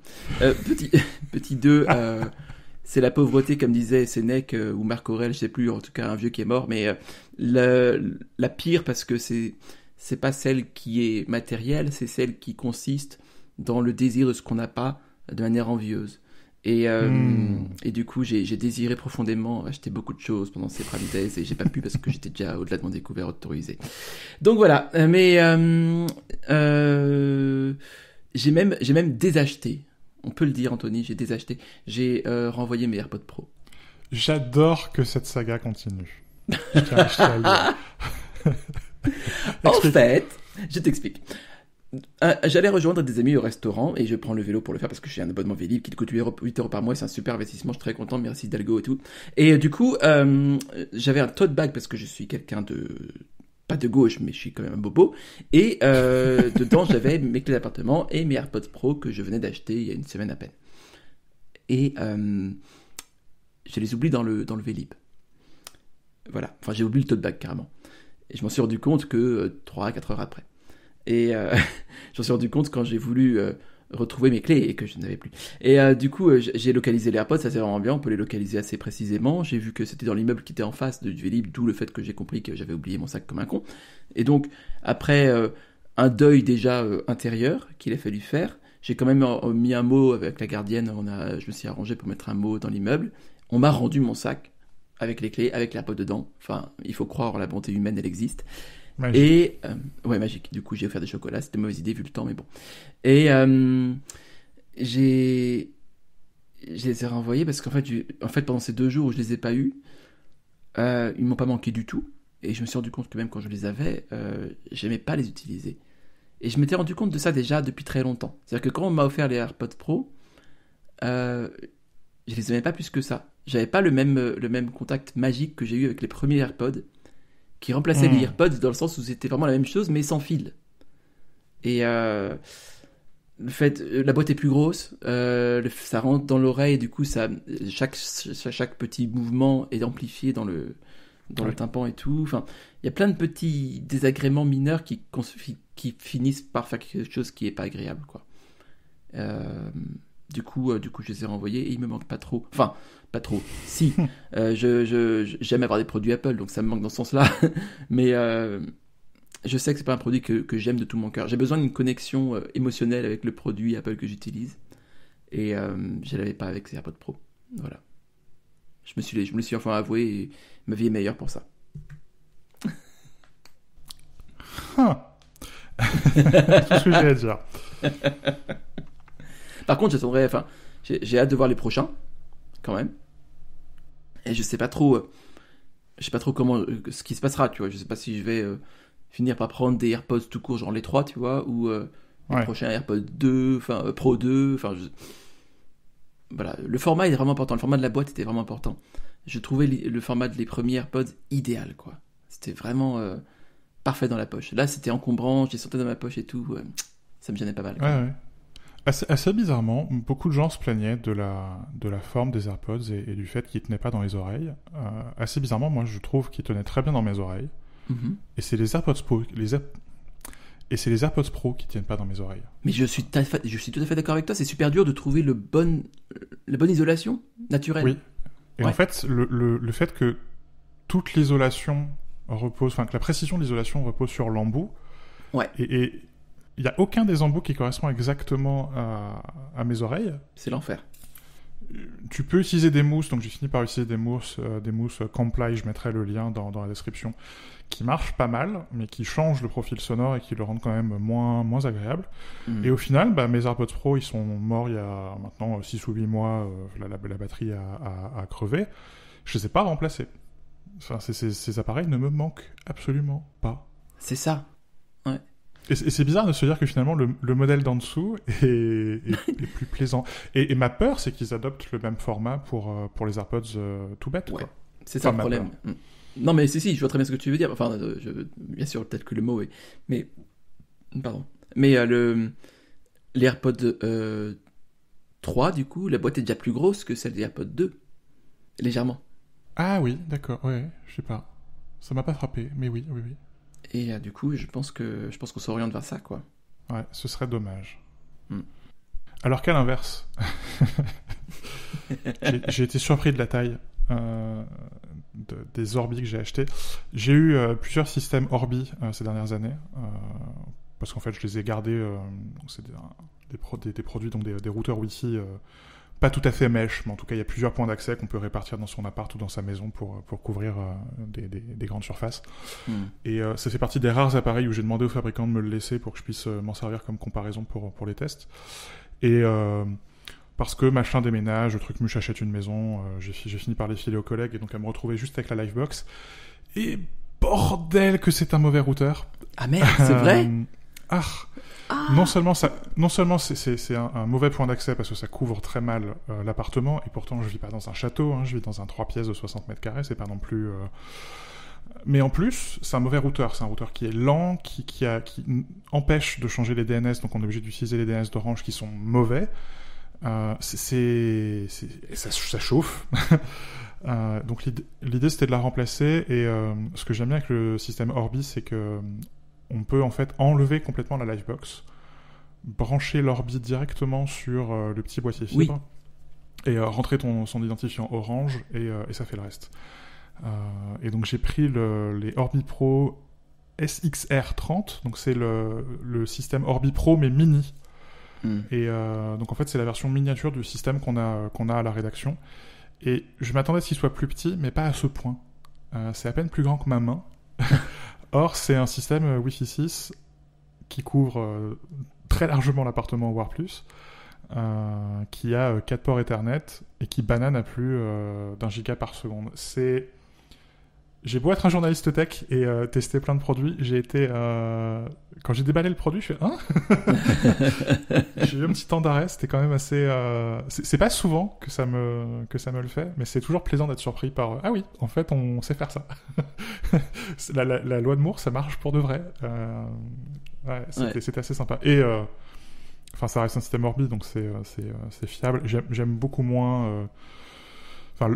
petit, 2, c'est la pauvreté, comme disait Sénèque ou Marc Aurel, je sais plus, en tout cas un vieux qui est mort, mais la, la, pire, parce que c'est c'est pas celle qui est matérielle, c'est celle qui consiste dans le désir de ce qu'on n'a pas de manière envieuse. Et, euh, hmm. et du coup, j'ai désiré profondément acheter beaucoup de choses pendant ces Prime Days et j'ai pas pu parce que j'étais déjà au-delà de mon découvert autorisé. Donc voilà, euh, mais euh, euh, j'ai même, désacheté. On peut le dire, Anthony, j'ai désacheté. J'ai euh, renvoyé mes AirPods Pro. J'adore que cette saga continue. Je en fait, je t'explique. Ah, j'allais rejoindre des amis au restaurant et je prends le vélo pour le faire parce que j'ai un abonnement Vélib qui coûte 8 euros par mois. C'est un super investissement. Je suis très content. Merci Dalgo et tout. Et euh, du coup, euh, j'avais un tote bag parce que je suis quelqu'un de pas de gauche, mais je suis quand même un bobo. Et euh, dedans, j'avais mes clés d'appartement et mes AirPods Pro que je venais d'acheter il y a une semaine à peine. Et je les oublie dans le, dans le Vélib. Voilà. Enfin, j'ai oublié le tote bag carrément. Et je m'en suis rendu compte que 3-4 heures après. Et euh, j'en suis rendu compte quand j'ai voulu euh, retrouver mes clés et que je n'avais plus. Et euh, du coup, j'ai localisé les ça c'est vraiment bien, on peut les localiser assez précisément. J'ai vu que c'était dans l'immeuble qui était en face de Vélib, d'où le fait que j'ai compris que j'avais oublié mon sac comme un con. Et donc, après un deuil déjà intérieur qu'il a fallu faire, j'ai quand même mis un mot avec la gardienne, on a, je me suis arrangé pour mettre un mot dans l'immeuble. On m'a rendu mon sac avec les clés, avec l'AirPod dedans. Enfin, il faut croire la bonté humaine, elle existe. Et euh, ouais, magique. Du coup, j'ai offert des chocolats. C'était mauvaise idée vu le temps, mais bon. Et euh, j'ai, je les ai renvoyés parce qu'en fait, en fait, pendant ces deux jours où je les ai pas eu euh, ils m'ont pas manqué du tout. Et je me suis rendu compte que même quand je les avais, euh, j'aimais pas les utiliser. Et je m'étais rendu compte de ça déjà depuis très longtemps. C'est-à-dire que quand on m'a offert les AirPods Pro, je les aimais pas plus que ça. J'avais pas le même, le même contact magique que j'ai eu avec les premiers AirPods qui remplaçait les mm. AirPods dans le sens où c'était vraiment la même chose mais sans fil. Et euh, le fait, euh, la boîte est plus grosse, euh, ça rentre dans l'oreille, du coup, ça, chaque, chaque petit mouvement est amplifié dans le, dans le tympan et tout. Enfin, il y a plein de petits désagréments mineurs qui, qui finissent par faire quelque chose qui est pas agréable, quoi. Euh, du coup, euh, du coup, je les ai renvoyés et il me manque pas trop. Enfin, pas trop. Si, euh, je, j'aime avoir des produits Apple, donc ça me manque dans ce sens-là. Mais euh, je sais que c'est pas un produit que, j'aime de tout mon cœur. J'ai besoin d'une connexion émotionnelle avec le produit Apple que j'utilise. Et je l'avais pas avec ces AirPods Pro. Voilà. Je me suis, je me suis enfin avoué et ma vie est meilleure pour ça. Huh. ce que j'ai dire. Par contre, j'attendrai. Enfin, j'ai hâte de voir les prochains, quand même. Et je sais pas trop. Euh, je sais pas trop comment. Euh, ce qui se passera, tu vois. Je sais pas si je vais euh, finir par prendre des AirPods tout court, genre les 3, tu vois, ou le prochain AirPods 2, enfin Pro 2, enfin. Voilà, le format est vraiment important. Le format de la boîte était vraiment important. Je trouvais le format des premiers AirPods idéal, quoi. C'était vraiment parfait dans la poche. Là, c'était encombrant, j'ai sorti dans ma poche et tout. ça me gênait pas mal assez, bizarrement, beaucoup de gens se plaignaient de la, de la forme des AirPods et, du fait qu'ils tenaient pas dans les oreilles. Euh, assez bizarrement, moi je trouve qu'ils tenaient très bien dans mes oreilles. Mhm. Et c'est les AirPods Pro, les ne et c'est les AirPods Pro qui tiennent pas dans mes oreilles. Mais je suis, je suis tout à fait d'accord avec toi. C'est super dur de trouver le la bonne isolation naturelle. Oui. Et en fait, le, fait que toute l'isolation repose, enfin que la précision de l'isolation repose sur l'embout. Ouais. Et, et, il n'y a aucun des embouts qui correspond exactement à, mes oreilles. C'est l'enfer. Tu peux utiliser des mousses, donc j'ai fini par utiliser des mousses, euh, des mousses Comply, je mettrai le lien dans, la description, qui marchent pas mal, mais qui changent le profil sonore et qui le rendent quand même moins, moins agréable. Hmm. Et au final, bah, mes AirPods Pro, ils sont morts il y a maintenant 6 ou 8 mois, euh, la, batterie a, crevé. Je les ai pas remplacés. Enfin, ces, ces, ces appareils ne me manquent absolument pas. C'est ça. Ouais. Et c'est bizarre de se dire que finalement le, modèle d'en dessous est, plus plaisant. Et, ma peur, c'est qu'ils adoptent le même format pour, euh, pour les AirPods euh, tout bête. Ouais, c'est ça le problème. Mm. Non, mais si, si, je vois très bien ce que tu veux dire. Enfin, euh, bien sûr, peut-être que le mot est. Mais. Pardon. Mais le, les AirPods 3, du coup, la boîte est déjà plus grosse que celle des AirPods 2. Légèrement. Ah oui, d'accord, ouais, je sais pas. Ça m'a pas frappé, mais oui, oui, oui. Et euh, du coup, je pense que je pense qu'on s'oriente vers ça, quoi. Ouais, ce serait dommage. Hmm. Alors qu'à l'inverse, j'ai été surpris de la taille euh, des Orbi que j'ai acheté. J'ai eu euh, plusieurs systèmes Orbi ces dernières années, parce qu'en fait, je les ai gardés. c'est des, produits, donc des, routeurs Wi-Fi pas tout à fait mèche, mais en tout cas, il y a plusieurs points d'accès qu'on peut répartir dans son appart ou dans sa maison pour, euh, pour couvrir euh, des, grandes surfaces. Hmm. Et euh, ça fait partie des rares appareils où j'ai demandé au fabricant de me le laisser pour que je puisse m'en servir comme comparaison pour, pour les tests. Et parce que machin déménage, le truc, mûche achète une maison, j'ai fini par les filer aux collègues et donc à me retrouver juste avec la Livebox. Et bordel que c'est un mauvais routeur. Ah merde, c'est vrai ah, ah. Non seulement, seulement c'est, un, mauvais point d'accès parce que ça couvre très mal euh, l'appartement, et pourtant je ne vis pas dans un château, hein, je vis dans un 3 pièces de 60 mètres carrés, c'est pas non plus. Euh, mais en plus, c'est un mauvais routeur, c'est un routeur qui est lent, qui, empêche de changer les DNS, donc on est obligé d'utiliser les DNS d'Orange qui sont mauvais. Euh, c'est, ça, ça, chauffe. donc l'idée, c'était de la remplacer, et ce que j'aime bien avec le système Orbi, c'est que on peut en fait enlever complètement la Livebox, brancher l'orbi directement sur euh, le petit boîtier fibre et euh, rentrer ton, son identifiant orange et, euh, ça fait le reste. et donc j'ai pris les Orbi Pro SXR30, donc c'est le, système Orbi Pro mais mini. Hmm. Et donc en fait c'est la version miniature du système qu'on a, qu'on a à la rédaction. Et je m'attendais à ce qu'il soit plus petit, mais pas à ce point. c'est à peine plus grand que ma main. Or, c'est un système euh, Wi-Fi 6 qui couvre euh, très largement l'appartement, voire plus, euh, qui a 4 ports Ethernet et qui banane à plus d'un giga par seconde. C'est j'ai beau être un journaliste tech et euh, tester plein de produits, j'ai été euh... quand j'ai déballé le produit, je fais hein J'ai eu un petit temps d'arrêt, c'était quand même assez. Euh... C'est pas souvent que ça me que ça me le fait, mais c'est toujours plaisant d'être surpris par euh, ah oui, en fait on sait faire ça. la, la, la, loi de Moore, ça marche pour de vrai. Euh, ouais, c'était assez sympa. Et enfin, ça reste un système Orbi, donc c'est fiable. J'aime beaucoup moins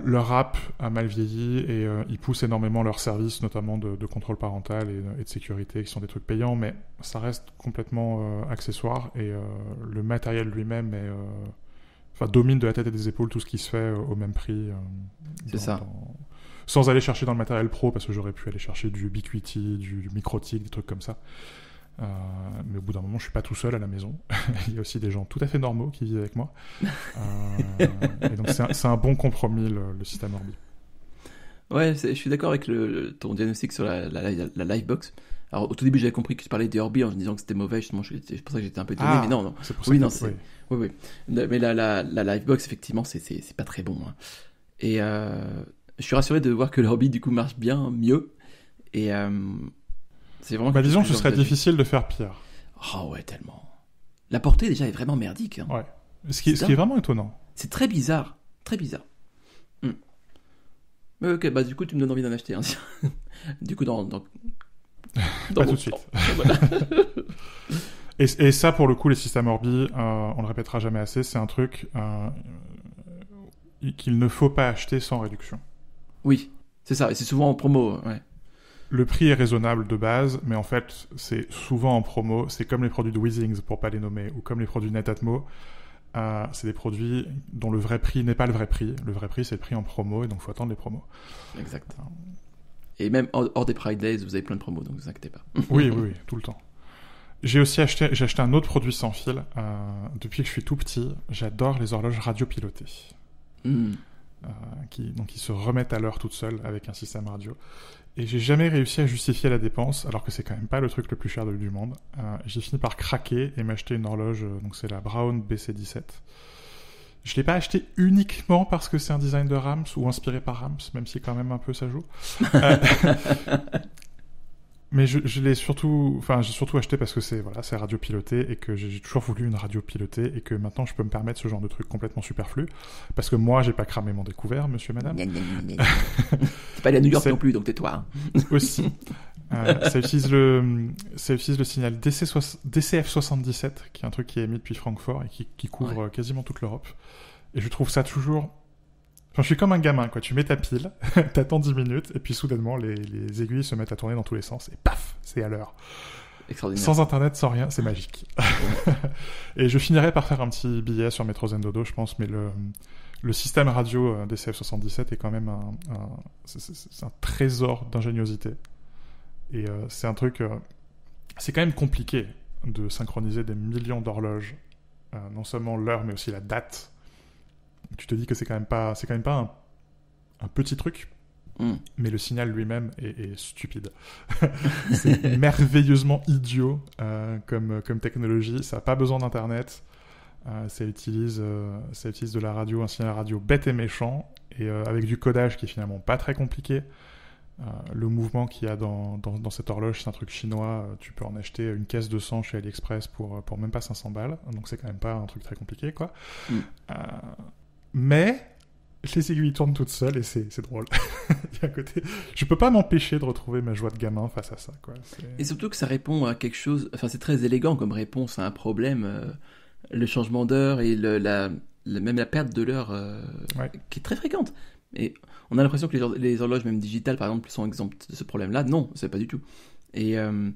leur app a mal vieilli et euh, ils poussent énormément leurs services, notamment de, contrôle parental euh, et, de sécurité, qui sont des trucs payants, mais ça reste complètement euh, accessoire et le matériel lui-même domine de la tête et des épaules tout ce qui se fait au même prix. C'est ça. Sans aller chercher dans le matériel pro, parce que j'aurais pu aller chercher du Ubiquiti, du, du des trucs comme ça. Euh, mais au bout d'un moment, je suis pas tout seul à la maison. Il y a aussi des gens tout à fait normaux qui vivent avec moi. Euh, donc c'est un, bon compromis le, système Orbi. Ouais, je suis d'accord avec le, ton diagnostic sur la, la, la, Livebox. Alors au tout début, j'avais compris que tu parlais des Orbi en disant que c'était mauvais. Justement, je, je pensais que j'étais un peu étonné, ah, mais non, non. oui, non, oui. oui, oui. Mais la, la, la Livebox, effectivement, c'est pas très bon. Hein. Et euh, je suis rassuré de voir que l'Orbi du coup marche bien mieux. Et c'est vraiment. Bah, disons que ce serait difficile de faire pire. Ah oh, ouais, tellement. La portée déjà est vraiment merdique. Hein. Ouais. Ce qui, est, vraiment étonnant. C'est très bizarre, très bizarre. Hmm. ok, bah du coup tu me donnes envie d'en acheter. du coup dans, dans... pas tout de suite. et, ça pour le coup les systèmes Orbi, on euh, on le répétera jamais assez, c'est un truc euh, qu'il ne faut pas acheter sans réduction. Oui, c'est ça. Et c'est souvent en promo. Ouais le prix est raisonnable de base, mais en fait, c'est souvent en promo. C'est comme les produits de Weezings, pour pas les nommer, ou comme les produits Netatmo. Euh, c'est des produits dont le vrai prix n'est pas le vrai prix. Le vrai prix, c'est le prix en promo, et donc faut attendre les promos. Exact. Et même hors des Pride Days, vous avez plein de promos, donc vous inquiétez pas. oui, oui, tout le temps. J'ai aussi acheté, j'ai acheté un autre produit sans fil. Euh, depuis que je suis tout petit, j'adore les horloges radiopilotées. pilotées, hmm. euh, donc, ils se remettent à l'heure toute seules avec un système radio et j'ai jamais réussi à justifier la dépense, alors que c'est quand même pas le truc le plus cher du monde. Euh, j'ai fini par craquer et m'acheter une horloge, euh, donc c'est la Brown BC17. Je l'ai pas acheté uniquement parce que c'est un design de Rams ou inspiré par Rams, même si quand même un peu ça joue. Euh, mais je, je l'ai surtout, enfin, j'ai surtout acheté parce que c'est voilà, c'est radio piloté et que j'ai toujours voulu une radio pilotée et que maintenant je peux me permettre ce genre de truc complètement superflu parce que moi j'ai pas cramé mon découvert, monsieur, madame. c'est pas la New York non plus, donc tais-toi. Hein. Aussi, ça euh, utilise le ça utilise le signal DC DCF 77 qui est un truc qui est émis depuis Francfort et qui, qui couvre quasiment toute l'Europe. Et je trouve ça toujours je suis comme un gamin, quoi. Tu mets ta pile, t'attends 10 minutes, et puis soudainement, les, aiguilles se mettent à tourner dans tous les sens, et paf, c'est à l'heure. Extraordinaire. Sans internet, sans rien, c'est magique. et je finirai par faire un petit billet sur Metro Zendodo, je pense, mais le, système radio euh, des CF77 est quand même un, trésor d'ingéniosité. Et euh, c'est un truc. Euh, c'est quand même compliqué de synchroniser des millions d'horloges, non seulement l'heure, mais aussi la date tu te dis que c'est quand même pas, c'est quand même pas un, petit truc. Hmm. Mais le signal lui-même est, stupide. c'est merveilleusement idiot euh, comme, comme technologie. Ça n'a pas besoin d'Internet. Euh, ça, utilise, euh, ça utilise de la radio, un signal radio bête et méchant, et avec du codage qui est finalement pas très compliqué. le mouvement qu'il y a dans, dans, cette horloge, c'est un truc chinois. tu peux en acheter une caisse de sang chez AliExpress pour, pour même pas 500 balles. Donc c'est quand même pas un truc très compliqué, quoi. Hmm. Mais les aiguilles tournent toutes seules et c'est drôle. à côté. Je peux pas m'empêcher de retrouver ma joie de gamin face à ça. Quoi. Et surtout que ça répond à quelque chose. Enfin, c'est très élégant comme réponse à un problème. Euh, le changement d'heure et le, la, même la perte de l'heure euh, qui est très fréquente. Et on a l'impression que les, horloges, même digitales par exemple, sont exemptes de ce problème-là. Non, c'est pas du tout. Et euh,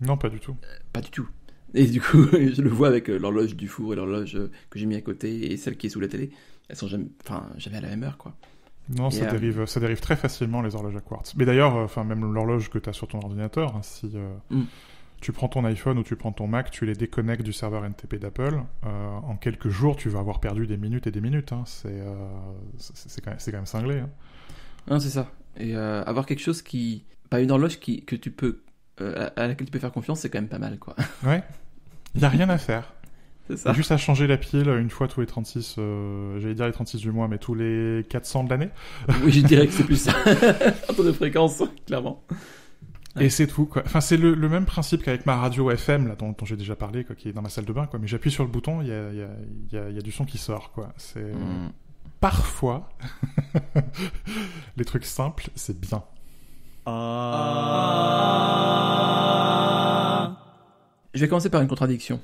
non, pas du tout. Pas du tout. Et du coup, je le vois avec l'horloge du four et l'horloge que j'ai mis à côté et celle qui est sous la télé elles sont jamais, enfin, j'avais à la même heure, quoi. Non, ça, euh, dérive, ça dérive très facilement les horloges à quartz. Mais d'ailleurs, euh, enfin, même l'horloge que tu as sur ton ordinateur, hein, si euh, mm. tu prends ton iPhone ou tu prends ton Mac, tu les déconnectes du serveur NTP d'Apple, en quelques jours, tu vas avoir perdu des minutes et des minutes. Hein. C'est, quand, quand même, cinglé. Hein. Non, c'est ça. Et avoir quelque chose qui. Pas une horloge qui, que tu peux, à laquelle tu peux faire confiance, c'est quand même pas mal, quoi. Ouais. Il n'y a rien à faire. Juste à changer la pile une fois tous les 36, euh, j'allais dire les 36 du mois, mais tous les 400 de l'année. oui, je dirais que c'est plus ça. Un de fréquence, clairement. Et c'est tout, Enfin, c'est le, même principe qu'avec ma radio FM, là, dont, j'ai déjà parlé, qui est dans ma salle de bain, Mais j'appuie sur le bouton, il y a, du son qui sort, mm. Parfois, les trucs simples, c'est bien. Ah... Je vais commencer par une contradiction.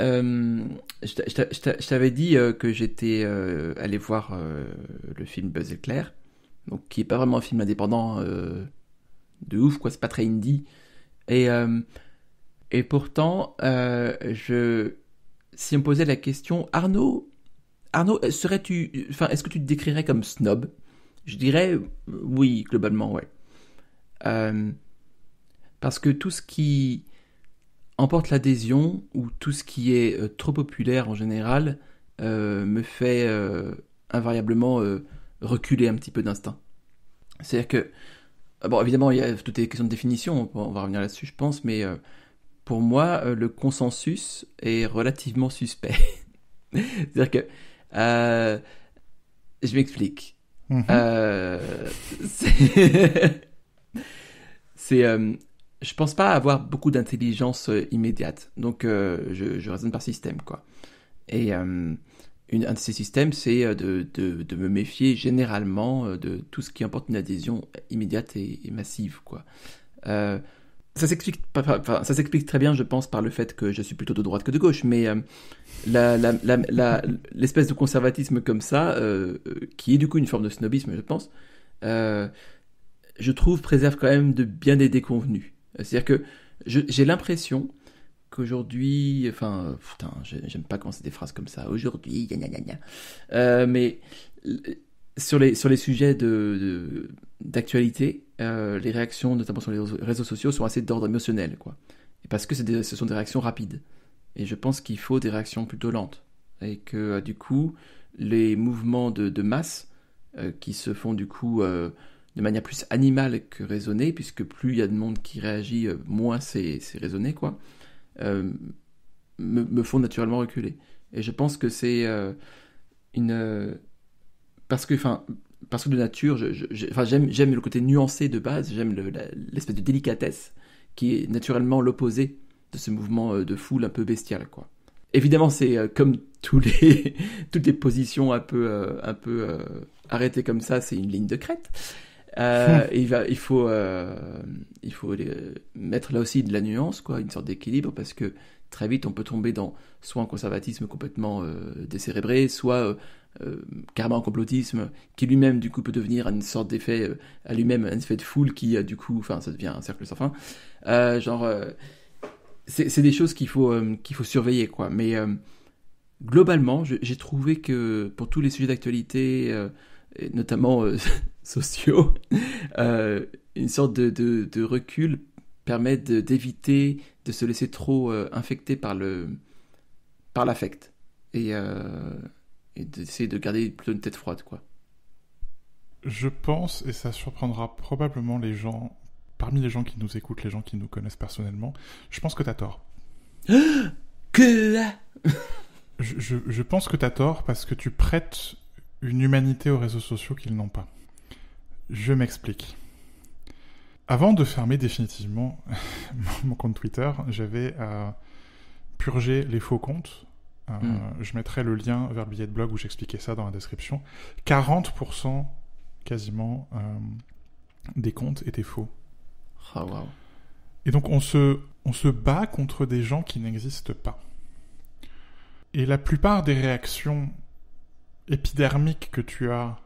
Euh, je t'avais dit euh, que j'étais euh, allé voir le film Buzz Éclair, donc qui est pas vraiment un film indépendant de ouf, quoi, c'est pas très indie. Et, et pourtant, je, si on me posait la question, Arnaud, Arnaud, serais-tu, enfin, est-ce que tu te décrirais comme snob Je dirais oui, globalement, ouais. parce que tout ce qui emporte l'adhésion ou tout ce qui est euh, trop populaire en général euh, me fait euh, invariablement reculer un petit peu d'instinct. C'est-à-dire que, bon, évidemment, il y a toutes les questions de définition, on va revenir là-dessus, je pense, mais pour moi, le consensus est relativement suspect. C'est-à-dire que, je m'explique. Mm-hmm. c'est je pense pas avoir beaucoup d'intelligence euh, immédiate. Donc, euh, je, raisonne par système, quoi. Et euh, une, un de ces systèmes, c'est de, me méfier généralement de tout ce qui importe une adhésion immédiate et, massive, quoi. ça s'explique, ça s'explique très bien, je pense, par le fait que je suis plutôt de droite que de gauche, mais l'espèce de conservatisme comme ça, qui est du coup une forme de snobisme, je pense, je trouve préserve quand même de bien des déconvenus. C'est-à-dire que j'ai l'impression qu'aujourd'hui, enfin, putain, j'aime pas commencer des phrases comme ça, aujourd'hui, gna gna gna euh, mais sur les, sur les sujets de, d'actualité, euh, les réactions, notamment sur les réseaux sociaux, sont assez d'ordre émotionnel, quoi. Et parce que des, ce sont des réactions rapides. Et je pense qu'il faut des réactions plutôt lentes. Et que, euh, du coup, les mouvements de, de masse qui se font, du coup, de manière plus animale que raisonnée, puisque plus il y a de monde qui réagit, euh, moins c'est raisonné, quoi, euh, me, me, font naturellement reculer. Et je pense que c'est euh, une. parce que, enfin, parce que de nature, j'aime le côté nuancé de base, j'aime l'espèce de délicatesse qui est naturellement l'opposé de ce mouvement de foule un peu bestial, quoi. Évidemment, c'est comme tous les, toutes les positions un peu, un peu arrêtées comme ça, c'est une ligne de crête. Euh, il va, il faut, euh, il faut mettre là aussi de la nuance, quoi, une sorte d'équilibre, parce que très vite on peut tomber dans soit un conservatisme complètement euh, décérébré, soit carrément un complotisme qui lui-même du coup peut devenir une sorte d'effet à lui-même un effet de foule qui du coup, enfin, ça devient un cercle sans fin. genre, c'est des choses qu'il faut qu'il faut surveiller, quoi. Mais globalement, j'ai trouvé que pour tous les sujets d'actualité notamment euh, sociaux, euh, une sorte de, recul permet d'éviter de, se laisser trop euh, infecter par le par l'affect et, d'essayer de garder plutôt une tête froide quoi. Je pense, et ça surprendra probablement les gens, parmi les gens qui nous écoutent, les gens qui nous connaissent personnellement, je pense que t'as tort. Que je, je, pense que t'as tort parce que tu prêtes une humanité aux réseaux sociaux qu'ils n'ont pas. Je m'explique. Avant de fermer définitivement mon compte Twitter, j'avais à purgé les faux comptes. Euh, hmm. Je mettrai le lien vers le billet de blog où j'expliquais ça dans la description. 40% quasiment euh, des comptes étaient faux. Ah, Et donc on se, on se bat contre des gens qui n'existent pas. Et la plupart des réactions épidermiques que tu as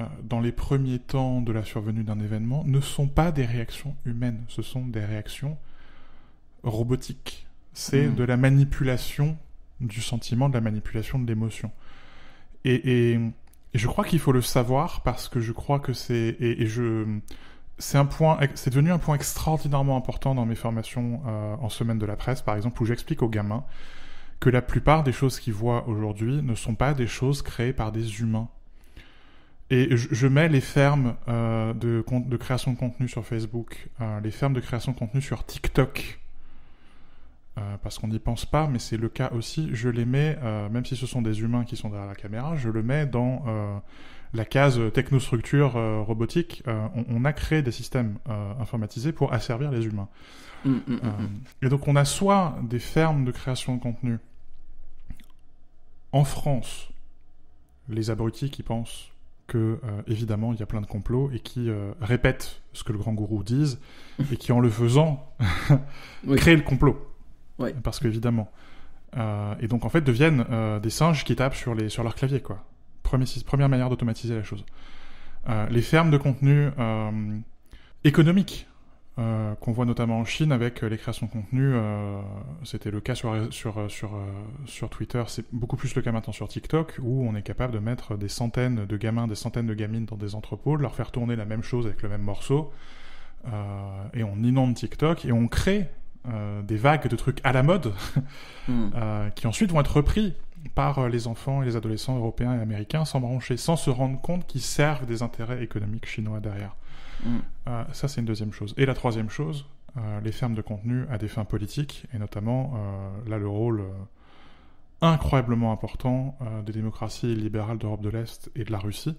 euh, dans les premiers temps de la survenue d'un événement ne sont pas des réactions humaines, ce sont des réactions robotiques. C'est hmm. de la manipulation du sentiment, de la manipulation de l'émotion. Et, je crois qu'il faut le savoir parce que je crois que c'est et, je c'est un point c'est devenu un point extraordinairement important dans mes formations euh, en semaine de la presse par exemple où j'explique aux gamins que la plupart des choses qu'ils voient aujourd'hui ne sont pas des choses créées par des humains. Et je, mets les fermes euh, de, création de contenu sur Facebook, euh, les fermes de création de contenu sur TikTok, euh, parce qu'on n'y pense pas, mais c'est le cas aussi. Je les mets, même si ce sont des humains qui sont derrière la caméra, je le mets dans la case technostructure robotique, on, a créé des systèmes informatisés pour asservir les humains. Mmh, mmh, mmh, et donc on a soit des fermes de création de contenu en France, les abrutis qui pensent que, euh, évidemment, il y a plein de complots et qui euh, répètent ce que le grand gourou disent et qui, en le faisant, créent le complot. Parce qu'évidemment. Euh, et donc, en fait, deviennent des singes qui tapent sur, les, sur leur clavier, quoi. première manière d'automatiser la chose. les fermes de contenu économique euh, qu'on voit notamment en Chine avec euh, les créations de contenu. Euh, c'était le cas sur, sur, sur, Twitter, c'est beaucoup plus le cas maintenant sur TikTok, où on est capable de mettre des centaines de gamins, des centaines de gamines dans des entrepôts, de leur faire tourner la même chose avec le même morceau, et on inonde TikTok, et on crée des vagues de trucs à la mode, hmm. qui ensuite vont être repris par les enfants et les adolescents européens et américains sans brancher, sans se rendre compte qu'ils servent des intérêts économiques chinois derrière. Euh, ça, c'est une deuxième chose. Et la troisième chose, euh, les fermes de contenu à des fins politiques, et notamment euh, là le rôle incroyablement important des démocraties libérales d'Europe de l'Est et de la Russie,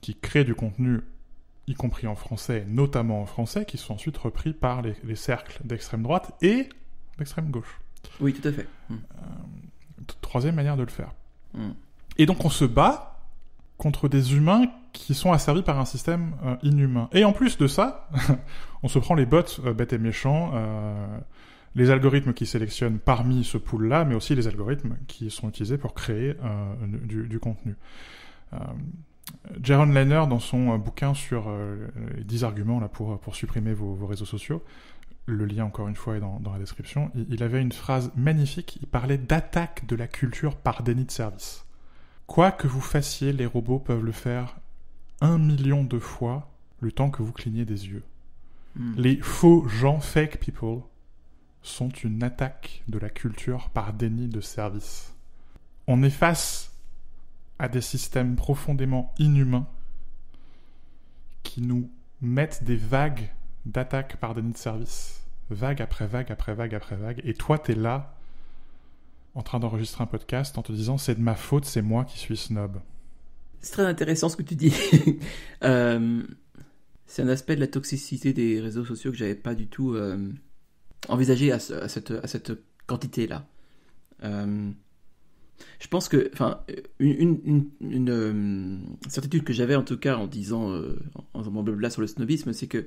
qui, créent du contenu, y compris en français, notamment en français, qui sont ensuite repris par les, cercles d'extrême droite et d'extrême gauche. Oui, tout à fait. Hmm. troisième manière de le faire. Hmm. Et donc on se bat contre des humains qui sont asservis par un système euh, inhumain. Et en plus de ça, on se prend les bots euh, bêtes et méchants, euh, les algorithmes qui sélectionnent parmi ce pool-là, mais aussi les algorithmes qui sont utilisés pour créer du, contenu. Jaron Lehner, dans son bouquin sur les 10 arguments là, pour, pour supprimer vos, réseaux sociaux, le lien encore une fois est dans, la description, il, il avait une phrase magnifique, il parlait d'attaque de la culture par déni de service. Quoi que vous fassiez, les robots peuvent le faire un million de fois le temps que vous clignez des yeux. Hmm. Les faux gens, fake people, sont une attaque de la culture par déni de service. On est face à des systèmes profondément inhumains qui nous mettent des vagues d'attaques par déni de service. Vague après vague après vague après vague. Et toi, t'es là, en train d'enregistrer un podcast, en te disant c'est de ma faute, c'est moi qui suis snob. C'est très intéressant ce que tu dis. Euh, c'est un aspect de la toxicité des réseaux sociaux que j'avais pas du tout euh, envisagé à, cette, quantité-là. Euh, je pense que, enfin, une, certitude que j'avais en tout cas en disant, en faisant mon blabla sur le snobisme, c'est que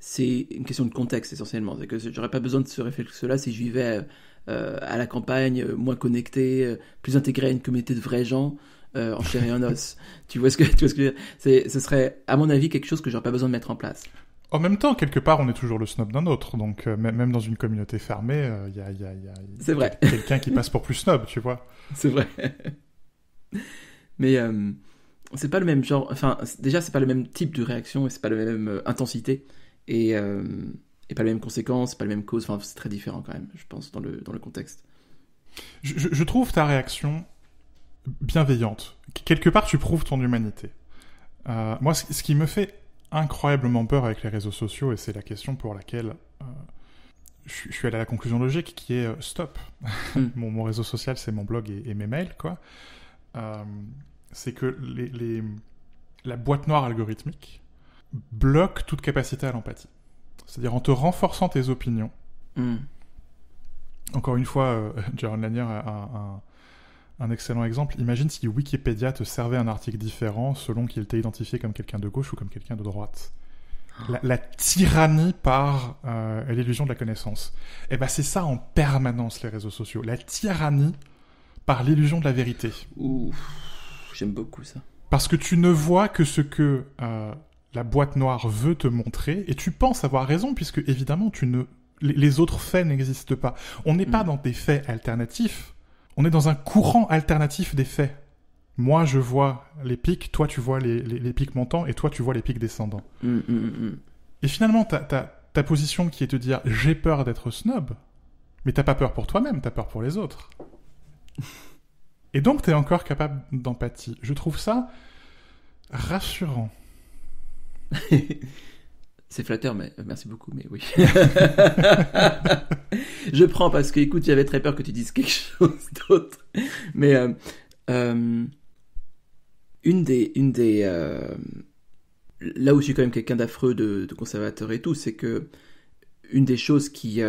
c'est une question de contexte essentiellement. C'est que j'aurais pas besoin de ce réflexe-là si je vivais à la campagne, moins connecté, plus intégré à une communauté de vrais gens. Euh, en chair et en os. tu vois ce que, tu vois ce que c'est, ce serait, à mon avis, quelque chose que j'aurais pas besoin de mettre en place. En même temps, quelque part, on est toujours le snob d'un autre. Donc, euh, même dans une communauté fermée, il euh, y a, quelqu'un qui passe pour plus snob, tu vois. C'est vrai. Mais c'est pas le même genre. Enfin, déjà, c'est pas le même type de réaction et c'est pas la même intensité et, et, pas les mêmes conséquences, pas la même cause, Enfin, c'est très différent quand même, je pense, dans le, dans le contexte. Je, je trouve ta réaction bienveillante. Quelque part, tu prouves ton humanité. Euh, moi, ce qui me fait incroyablement peur avec les réseaux sociaux, et c'est la question pour laquelle euh, je suis allé à la conclusion logique, qui est euh, stop. mon, réseau social, c'est mon blog et, mes mails, quoi. c'est que la boîte noire algorithmique bloque toute capacité à l'empathie. C'est-à-dire en te renforçant tes opinions. Hmm. Encore une fois, Jaron Lanier a un un excellent exemple, imagine si Wikipédia te servait un article différent selon qu'il t'ait identifié comme quelqu'un de gauche ou comme quelqu'un de droite. La, tyrannie par euh, l'illusion de la connaissance. Et eh ben c'est ça en permanence les réseaux sociaux. La tyrannie par l'illusion de la vérité. j'aime beaucoup ça. Parce que tu ne vois que ce que euh, la boîte noire veut te montrer, et tu penses avoir raison, puisque évidemment tu ne... les autres faits n'existent pas. On n'est pas mm. dans des faits alternatifs, on est dans un courant alternatif des faits. Moi, je vois les pics, toi, tu vois les, pics montants, et toi, tu vois les pics descendants. Mm, mm, mm, et finalement, ta, ta position qui est de dire j'ai peur d'être snob, mais t'as pas peur pour toi-même, t'as peur pour les autres. et donc, t'es encore capable d'empathie. Je trouve ça rassurant. C'est flatteur, mais euh, merci beaucoup, mais oui. je prends parce que, écoute, j'avais très peur que tu dises quelque chose d'autre. Mais euh, euh, une des, une des, là où je suis quand même quelqu'un d'affreux, de, conservateur et tout, c'est que une des choses qui,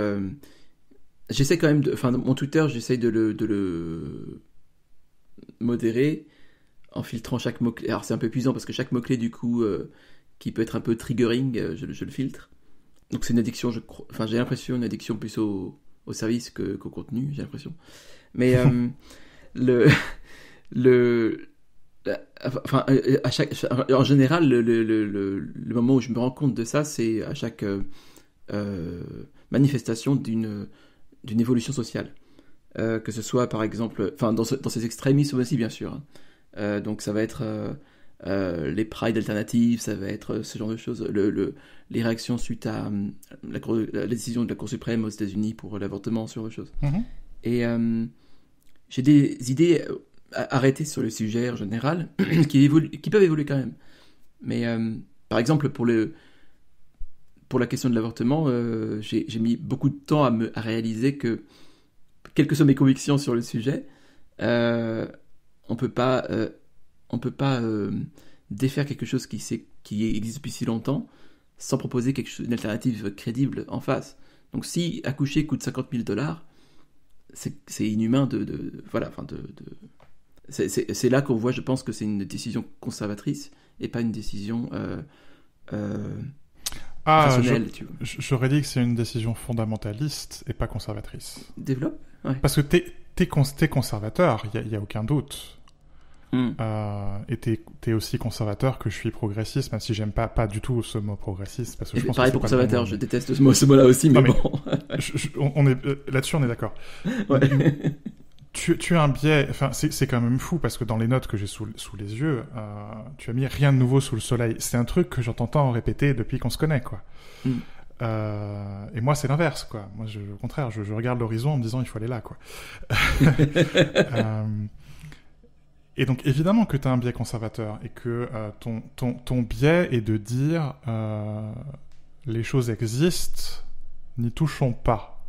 j'essaie quand même, de... enfin, mon Twitter, j'essaie de le, de le modérer en filtrant chaque mot clé. Alors c'est un peu puissant parce que chaque mot clé du coup qui peut être un peu triggering, euh, je, le filtre. Donc c'est une addiction, je Enfin, j'ai l'impression, une addiction plus au, au service qu'au contenu, j'ai l'impression. Mais euh, le. le Enfin, euh, à chaque, en général, le, le, le, moment où je me rends compte de ça, c'est à chaque manifestation d'une évolution sociale. que ce soit, par exemple, enfin, dans, dans, ces extrémismes aussi, bien sûr. Hein. donc, ça va être euh, les prides alternatives, ça va être euh, ce genre de choses. Le, les réactions suite à euh, la, décision de la Cour suprême aux États-Unis pour l'avortement, ce autre chose mm-hmm. Et j'ai des idées arrêtées sur le sujet en général qui, évoluent, qui peuvent évoluer quand même. Mais par exemple, pour, le, pour la question de l'avortement, j'ai mis beaucoup de temps à, me, à réaliser que, quelles que soient mes convictions sur le sujet, on ne peut pas on peut pas euh, défaire quelque chose qui, qui existe depuis si longtemps sans proposer quelque chose, une alternative crédible en face. Donc si accoucher coûte 50 000 dollars, c'est inhumain de, voilà, enfin de, c'est là qu'on voit, je pense que c'est une décision conservatrice et pas une décision euh, euh ah, J'aurais dit que c'est une décision fondamentaliste et pas conservatrice. Développe. Parce que t'es es, conservateur, il n'y a, aucun doute. Hmm. Euh, et t'es es aussi conservateur que je suis progressiste, même si j'aime pas, pas du tout ce mot progressiste. Parce que je pense pareil pour conservateur, je déteste ce mot, là aussi, mais, bon. on est euh, là-dessus, on est d'accord. Tu, as un biais, enfin c'est quand même fou parce que dans les notes que j'ai sous, les yeux, euh, tu as mis rien de nouveau sous le soleil. C'est un truc que j'entends répéter depuis qu'on se connaît, quoi. Hmm. et moi, c'est l'inverse, quoi. Moi, au contraire, je, regarde l'horizon en me disant il faut aller là, quoi. euh, et donc évidemment que tu as un biais conservateur et que euh, ton, ton, ton, biais est de dire euh, les choses existent, n'y touchons pas.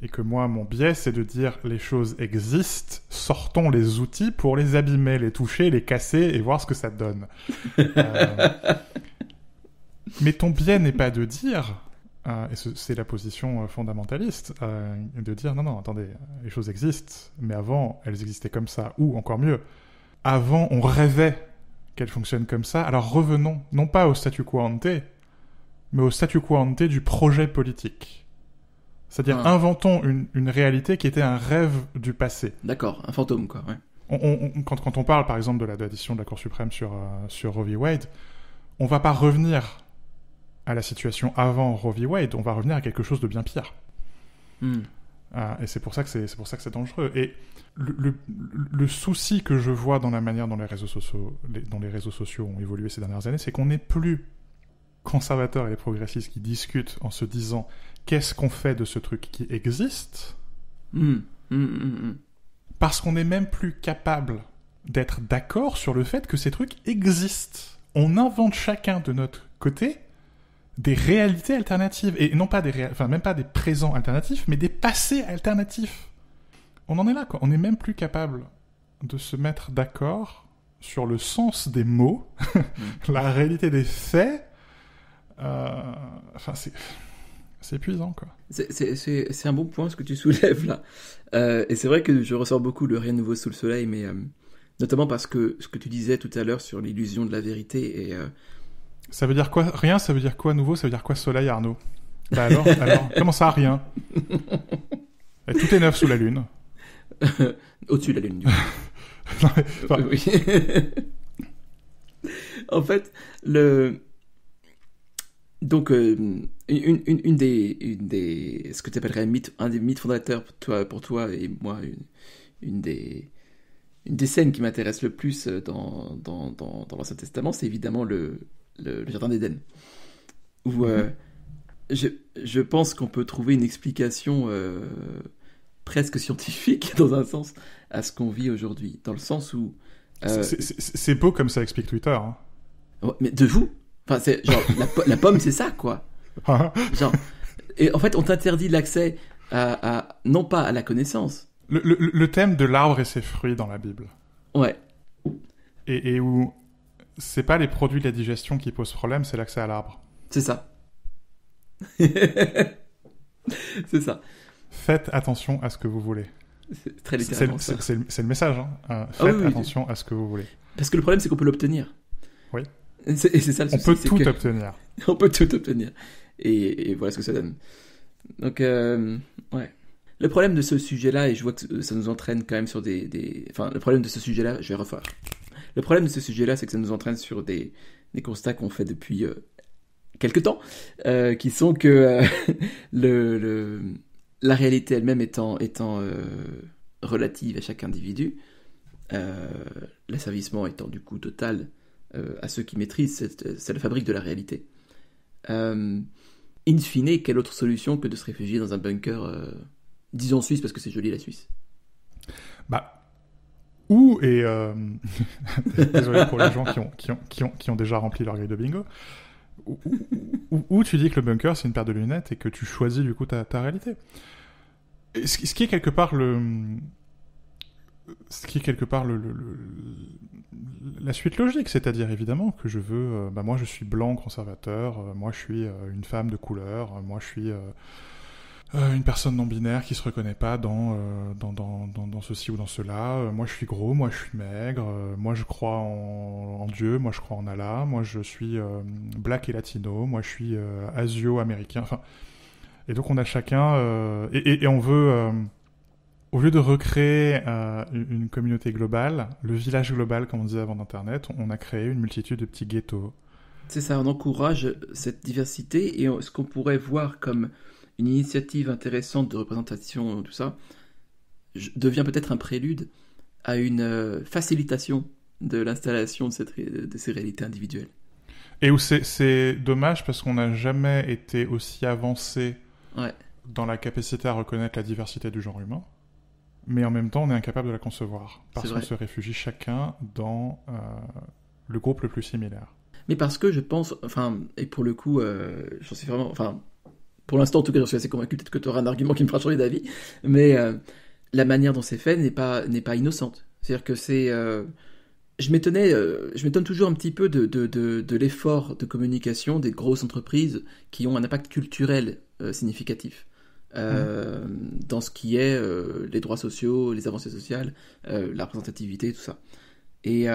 Et que moi, mon biais, c'est de dire les choses existent, sortons les outils pour les abîmer, les toucher, les casser et voir ce que ça donne. Euh, mais ton biais n'est pas de dire euh, et c'est la position euh, fondamentaliste euh, de dire non, non, attendez, les choses existent, mais avant, elles existaient comme ça, ou encore mieux, avant, on rêvait qu'elles fonctionnent comme ça, alors revenons, non pas au statu quo ante, mais au statu quo ante du projet politique. C'est-à-dire ah. inventons une, réalité qui était un rêve du passé. D'accord, un fantôme, quoi. quand, quand, on parle, par exemple, de la décision de la Cour suprême sur, sur Roe v. Wade, on va pas revenir à la situation avant Roe v. Wade, on va revenir à quelque chose de bien pire. Hmm. Ah, et c'est pour ça que c'est pour ça que c'est dangereux. Et le, souci que je vois dans la manière dont les réseaux sociaux, les réseaux sociaux ont évolué ces dernières années, c'est qu'on n'est plus conservateurs et progressistes qui discutent en se disant qu'est-ce qu'on fait de ce truc qui existe, hmm. Hmm, parce qu'on n'est même plus capable d'être d'accord sur le fait que ces trucs existent. On invente chacun de notre côté des réalités alternatives et non pas des enfin même pas des présents alternatifs mais des passés alternatifs. On en est là quoi, on n'est même plus capable de se mettre d'accord sur le sens des mots, la réalité des faits. Euh, enfin c'est épuisant quoi. C'est un bon point ce que tu soulèves là. Euh, et c'est vrai que je ressors beaucoup le rien nouveau sous le soleil mais euh, notamment parce que ce que tu disais tout à l'heure sur l'illusion de la vérité et ça veut dire quoi Rien, ça veut dire quoi nouveau Ça veut dire quoi soleil, Arnaud Bah alors, alors, comment ça, rien eh, Tout est neuf sous la lune. Au-dessus de la lune, du coup. en fait, le... Donc, euh, une, une, des, une des... Ce que tu appellerais un, un des mythes fondateurs pour toi, pour toi et moi, une, une des une des scènes qui m'intéresse le plus euh, dans, dans, dans, dans l'Ancien Testament, c'est évidemment le, le, jardin d'Éden. Où euh, mhm. je, je, pense qu'on peut trouver une explication euh, presque scientifique, dans un sens, à ce qu'on vit aujourd'hui. Dans le sens où. Euh, c'est beau comme ça explique Twitter. Hein. mais de vous Enfin, genre, la, pomme, c'est ça, quoi. genre. Et en fait, on t'interdit l'accès à, non pas à la connaissance. Le, le, thème de l'arbre et ses fruits dans la Bible. Ouais. Et, et où c'est pas les produits de la digestion qui posent problème, c'est l'accès à l'arbre. C'est ça. c'est ça. Faites attention à ce que vous voulez. C'est très C'est le, message. faites attention à ce que vous voulez. Parce que le problème, c'est qu'on peut l'obtenir. Oui. Et c'est ça le On peut tout obtenir. On peut tout obtenir. Et, voilà ce que ça donne. Donc, euh, ouais. Le problème de ce sujet-là, et je vois que ça nous entraîne quand même sur des. des... Enfin, le problème de ce sujet-là, je vais refaire. Le problème de ce sujet-là, c'est que ça nous entraîne sur des, constats qu'on fait depuis euh, quelque temps, euh, qui sont que euh, le, la réalité elle-même étant, étant euh, relative à chaque individu, l'asservissement étant du coup total à ceux qui maîtrisent c'est la fabrique de la réalité. in fine, quelle autre solution que de se réfugier dans un bunker, disons Suisse parce que c'est joli la Suisse bah, ou, et euh, désolé pour les gens qui ont, qui, ont, qui, ont, qui ont, déjà rempli leur grille de bingo, ou, tu dis que le bunker c'est une paire de lunettes et que tu choisis du coup ta, ta réalité. ce, qui est quelque part le. Ce qui est quelque part le, la suite logique, c'est-à-dire évidemment que je veux. Euh, bah moi je suis blanc conservateur, euh, moi je suis une femme de couleur, moi je suis euh, une personne non binaire qui se reconnaît pas euh, dans, dans, ceci ou dans cela. Euh, moi je suis gros, moi je suis maigre, moi je crois en, Dieu, moi je crois en Allah, moi je suis black et latino, moi je suis asio-américain. et donc on a chacun... Et, on veut... au lieu de recréer une communauté globale, le village global, comme on disait avant d'Internet, on a créé une multitude de petits ghettos. C'est ça, on encourage cette diversité et ce qu'on pourrait voir comme une initiative intéressante de représentation, tout ça, devient peut-être un prélude à une euh, facilitation de l'installation de, cette, de ces réalités individuelles. Et où c'est dommage parce qu'on n'a jamais été aussi avancé dans la capacité à reconnaître la diversité du genre humain, mais en même temps on est incapable de la concevoir parce qu'on se réfugie chacun dans euh, le groupe le plus similaire. Mais parce que je pense, enfin, et pour le coup, euh, j'en sais vraiment, enfin, pour l'instant, en tout cas, je suis assez convaincu. Peut-être que tu auras un argument qui me fera changer d'avis. Mais euh, la manière dont c'est fait n'est pas, n'est pas innocente. C'est-à-dire que c'est. Euh, je euh, je m'étonne toujours un petit peu de, de, de, l'effort de communication des grosses entreprises qui ont un impact culturel significatif. Mmh. dans ce qui est les droits sociaux, les avancées sociales, la représentativité, tout ça. Et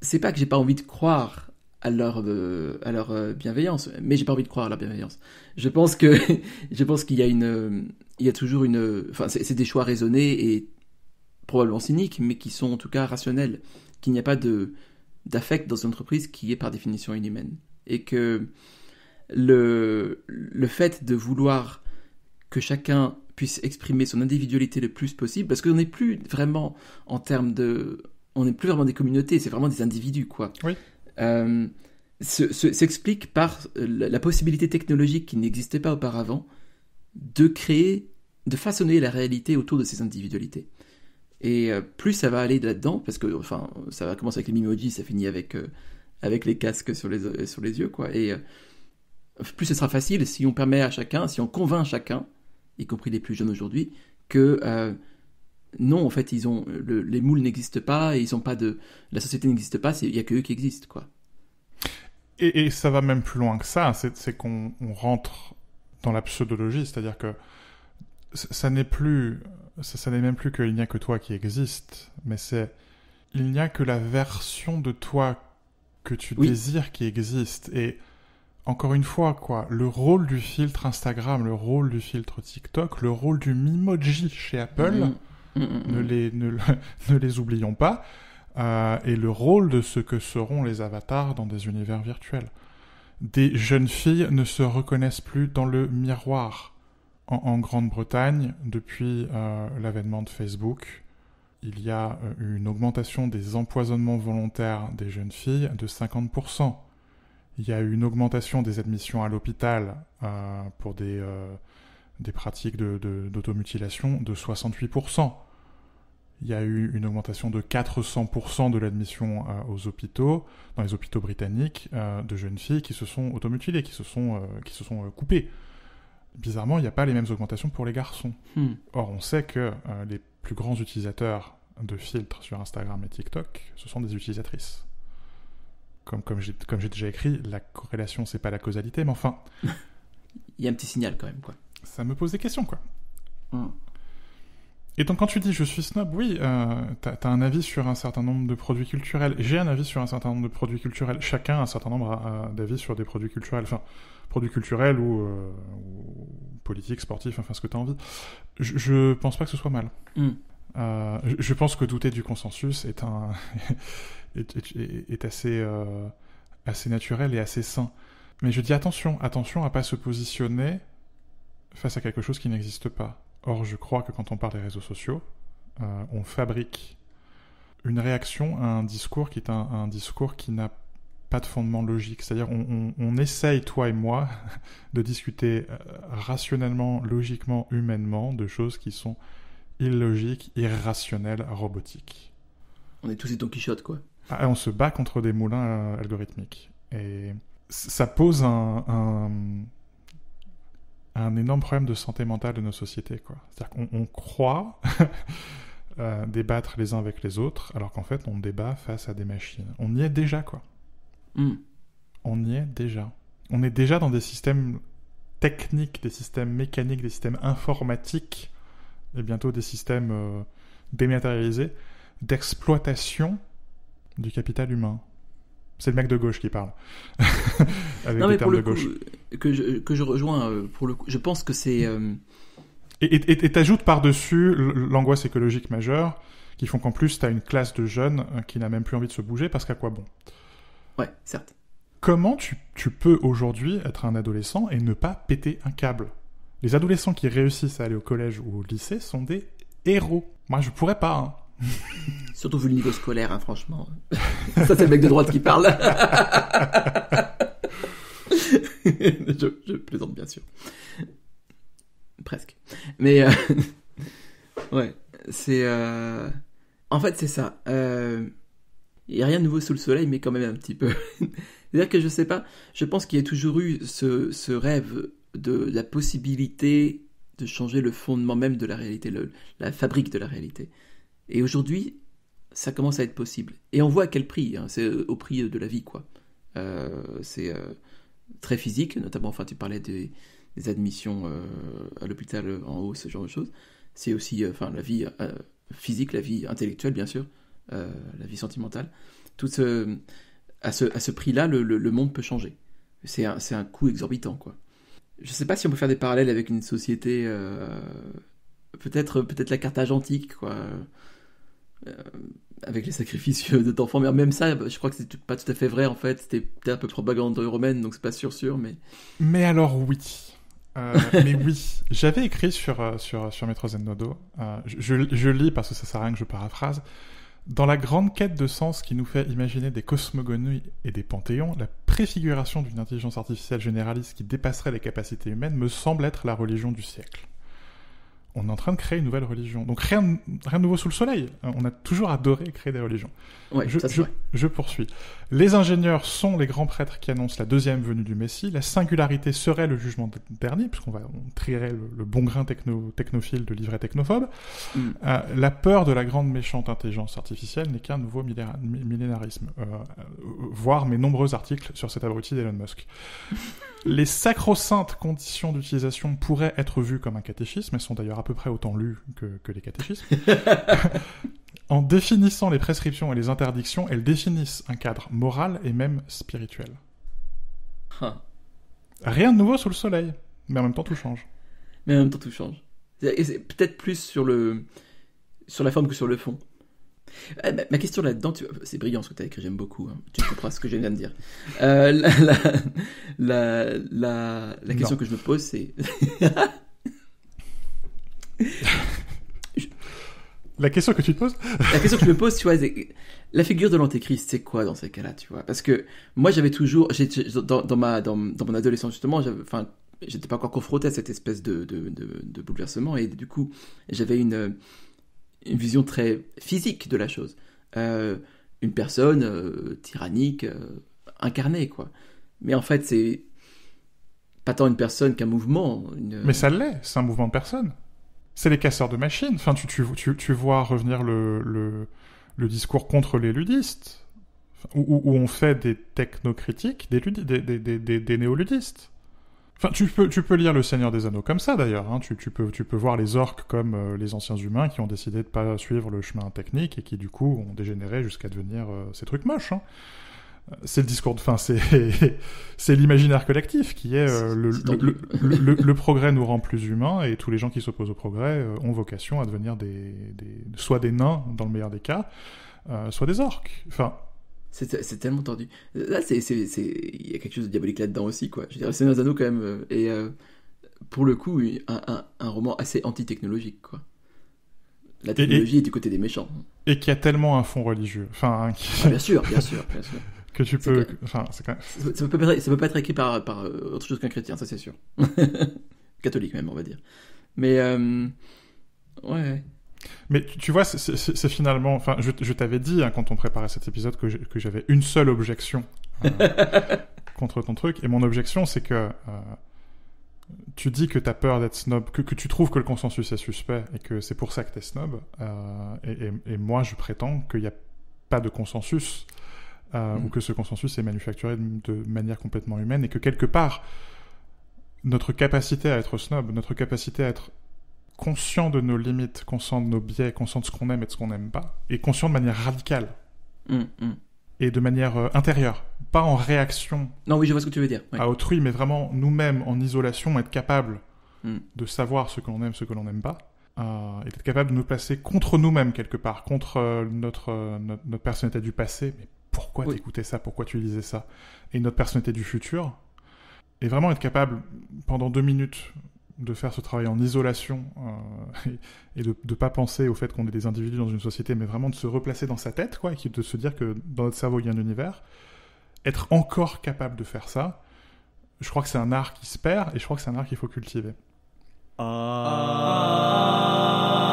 c'est pas que j'ai pas envie de croire à leur, euh, à leur euh, bienveillance, mais j'ai pas envie de croire à leur bienveillance. Je pense que je pense qu'il y a une, il y a toujours une, enfin c'est des choix raisonnés et probablement cyniques, mais qui sont en tout cas rationnels, qu'il n'y a pas de d'affect dans une entreprise qui est par définition inhumaine et que le le fait de vouloir que chacun puisse exprimer son individualité le plus possible, parce qu'on n'est plus vraiment en termes de, on n'est plus vraiment des communautés, c'est vraiment des individus quoi. Oui. Euh, s'explique par euh, la possibilité technologique qui n'existait pas auparavant de créer, de façonner la réalité autour de ces individualités. Et euh, plus ça va aller là-dedans, parce que enfin, ça va commencer avec les mimojis, ça finit avec, avec les casques sur les, sur les yeux, quoi. Et plus ce sera facile si on permet à chacun, si on convainc chacun, y compris les plus jeunes aujourd'hui, que non, en fait, ils ont les moules n'existent pas ils ont pas de la société n'existe pas, il y a que eux qui existent quoi. Et, ça va même plus loin que ça, c'est qu'on rentre dans la pseudologie, c'est-à-dire que ça n'est plus, ça, n'est même plus qu'il n'y a que toi qui existe, mais c'est il n'y a que la version de toi que tu désires qui existe. Et encore une fois, quoi, le rôle du filtre Instagram, le rôle du filtre TikTok, le rôle du Mimoji chez Apple. Mm. Mm, mm, mm. Ne, les, oublions pas. Euh, et le rôle de ce que seront les avatars dans des univers virtuels. Des jeunes filles ne se reconnaissent plus dans le miroir. En, Grande-Bretagne, depuis euh, l'avènement de Facebook, il y a euh, une augmentation des empoisonnements volontaires des jeunes filles de 50%. Il y a eu une augmentation des admissions à l'hôpital pour des, pratiques d'automutilation de 68% il y a eu une augmentation de 400% de l'admission euh, aux hôpitaux, dans les hôpitaux britanniques, euh, de jeunes filles qui se sont automutilées, qui se sont, euh, qui se sont coupées. Bizarrement, il n'y a pas les mêmes augmentations pour les garçons. Hmm. Or, on sait que les plus grands utilisateurs de filtres sur Instagram et TikTok, ce sont des utilisatrices. Comme, comme j'ai déjà écrit, la corrélation, c'est pas la causalité, mais enfin... il y a un petit signal quand même, quoi. Ça me pose des questions, quoi. Hmm. Et donc quand tu dis je suis snob, oui, euh, t'as as un avis sur un certain nombre de produits culturels. J'ai un avis sur un certain nombre de produits culturels. Chacun a un certain nombre d'avis sur des produits culturels. Enfin, produits culturels ou, euh, politiques, sportifs, enfin ce que t'as envie. Je, pense pas que ce soit mal. Mm. Euh, je, pense que douter du consensus est un est, assez assez naturel et assez sain. Mais je dis attention, attention à pas se positionner face à quelque chose qui n'existe pas. Or, je crois que quand on parle des réseaux sociaux, euh, on fabrique une réaction à un discours qui est un, discours qui n'a pas de fondement logique. C'est-à-dire, on, essaye, toi et moi, de discuter euh, rationnellement, logiquement, humainement, de choses qui sont illogiques, irrationnelles, robotiques. On est tous des Don Quichotte, quoi. Ah, on se bat contre des moulins euh, algorithmiques. Et ça pose un, un énorme problème de santé mentale de nos sociétés. C'est-à-dire qu'on croit euh, débattre les uns avec les autres, alors qu'en fait, on débat face à des machines. On y est déjà, quoi. Mm. On y est déjà. On est déjà dans des systèmes techniques, des systèmes mécaniques, des systèmes informatiques, et bientôt des systèmes euh, dématérialisés, d'exploitation du capital humain. C'est le mec de gauche qui parle. Avec non, mais pour le de coup, que, je, rejoins, euh, pour le je pense que c'est. Euh, et t'ajoutes par-dessus l'angoisse écologique majeure, qui font qu'en plus, t'as une classe de jeunes euh, qui n'a même plus envie de se bouger, parce qu'à quoi bon Ouais, certes. Comment tu, tu peux aujourd'hui être un adolescent et ne pas péter un câble Les adolescents qui réussissent à aller au collège ou au lycée sont des héros. Moi, je pourrais pas. Hein. Surtout vu le niveau scolaire, hein, franchement. Ça, c'est le mec de droite qui parle. je, plaisante, bien sûr. Presque. Mais, euh, ouais, c'est. Euh, en fait, c'est ça. Il euh, n'y a rien de nouveau sous le soleil, mais quand même un petit peu. C'est-à-dire que je sais pas, je pense qu'il y a toujours eu ce, rêve de la possibilité de changer le fondement même de la réalité, la fabrique de la réalité. Et aujourd'hui, ça commence à être possible. Et on voit à quel prix, hein. c'est euh, au prix de la vie, quoi. Euh, c'est euh, très physique, notamment, enfin, tu parlais des, admissions à l'hôpital en haut, ce genre de choses. C'est aussi, enfin, la vie physique, la vie intellectuelle, bien sûr, la vie sentimentale. Tout ce, à ce, à ce prix-là, le, monde peut changer. C'est un, un, coût exorbitant, quoi. Je ne sais pas si on peut faire des parallèles avec une société, peut-être peut-être la Carthage antique, quoi euh, avec les sacrifices de d'enfants mais Même ça, je crois que c'est pas tout à fait vrai en fait. C'était peut-être un peu propagande romaine, donc c'est pas sûr sûr, mais. Mais alors oui. Euh, mais oui, j'avais écrit sur, euh, sur, sur je, lis parce que ça sert à rien que je paraphrase, dans la grande quête de sens qui nous fait imaginer des cosmogonies et des panthéons, la préfiguration d'une intelligence artificielle généraliste qui dépasserait les capacités humaines me semble être la religion du siècle on est en train de créer une nouvelle religion. Donc rien, rien de nouveau sous le soleil. On a toujours adoré créer des religions. Ouais, je, je, poursuis. Les ingénieurs sont les grands prêtres qui annoncent la deuxième venue du Messie. La singularité serait le jugement dernier, puisqu'on va on trierait le, bon grain technophile de livret technophobe. Mm. Euh, la peur de la grande méchante intelligence artificielle n'est qu'un nouveau millénarisme. Euh, euh, voir mes nombreux articles sur cet abruti d'Elon Musk. Les sacro-saintes conditions d'utilisation pourraient être vues comme un catéchisme, elles sont d'ailleurs à peu près autant lues que, que les catéchismes. En définissant les prescriptions et les interdictions, elles définissent un cadre moral et même spirituel. Rien de nouveau sous le soleil, mais en même temps tout change. Mais en même temps tout change. Et c'est peut-être plus sur, le... sur la forme que sur le fond. Eh, ma question là-dedans, c'est brillant ce que tu as écrit, j'aime beaucoup. Hein. Tu comprends ce que j'ai viens de dire. Euh, la, question que je me pose, c'est. La question que tu te poses La question que je me pose, tu vois, la figure de l'antéchrist, c'est quoi dans ces cas-là, tu vois Parce que moi, j'avais toujours, dans, dans, ma, dans, mon adolescence justement, enfin, j'étais pas encore confronté à cette espèce de, bouleversement, et du coup, j'avais une, vision très physique de la chose. Euh, une personne euh, tyrannique, euh, incarnée, quoi. Mais en fait, c'est pas tant une personne qu'un mouvement. Mais ça l'est, c'est un mouvement de personne c'est les casseurs de machines. Enfin, tu, vois revenir le, discours contre les ludistes, où, on fait des technocritiques des, des, des, néoludistes. Enfin, tu peux, lire Le Seigneur des Anneaux comme ça d'ailleurs. Hein. Tu, peux, voir les orques comme euh, les anciens humains qui ont décidé de pas suivre le chemin technique et qui du coup ont dégénéré jusqu'à devenir euh, ces trucs moches. Hein c'est le discours de fin, c'est l'imaginaire collectif qui est, euh, le, le, progrès nous rend plus humains et tous les gens qui s'opposent au progrès euh, ont vocation à devenir des, soit des nains dans le meilleur des cas, euh, soit des orques. Enfin. C'est tellement tordu. Là, il y a quelque chose de diabolique là-dedans aussi quoi. Je dirais c'est Nazano quand même et pour le coup un, un, un roman assez anti-technologique quoi la technologie est du côté des méchants. Et qui a tellement un fond religieux. Enfin, ah, bien sûr, bien sûr, bien sûr tu peux. ça, ne peut pas être, écrit par, euh, autre chose qu'un chrétien, ça c'est sûr. Catholique même, on va dire. Mais euh, ouais. Mais tu vois, c'est finalement. Enfin, je, t'avais dit hein, quand on préparait cet épisode que j'avais une seule objection euh, contre ton truc. Et mon objection, c'est que tu dis que tu as peur d'être snob, que, tu trouves que le consensus est suspect et que c'est pour ça que t'es snob. et, et, moi, je prétends qu'il n'y a pas de consensus. Euh, mm. ou que ce consensus est manufacturé de manière complètement humaine, et que quelque part, notre capacité à être snob, notre capacité à être conscient de nos limites, conscient de nos biais, conscient de ce qu'on aime et de ce qu'on n'aime pas, et conscient de manière radicale. Mm, mm. Et de manière euh, intérieure, pas en réaction. Non, oui, je vois ce que tu veux dire. À autrui, mais vraiment nous-mêmes en isolation, être capable de savoir ce que l'on aime, ce que l'on n'aime pas, euh, et d'être capable de nous placer contre nous-mêmes quelque part, contre notre, notre, notre personnalité du passé, mais pourquoi oui. ça, pourquoi tu lisais ça, et notre personnalité du futur, et vraiment être capable, pendant deux minutes, de faire ce travail en isolation euh, et, de ne pas penser au fait qu'on est des individus dans une société, mais vraiment de se replacer dans sa tête, quoi, et de se dire que dans notre cerveau, il y a un univers, être encore capable de faire ça, je crois que c'est un art qui se perd, et je crois que c'est un art qu'il faut cultiver. Ah...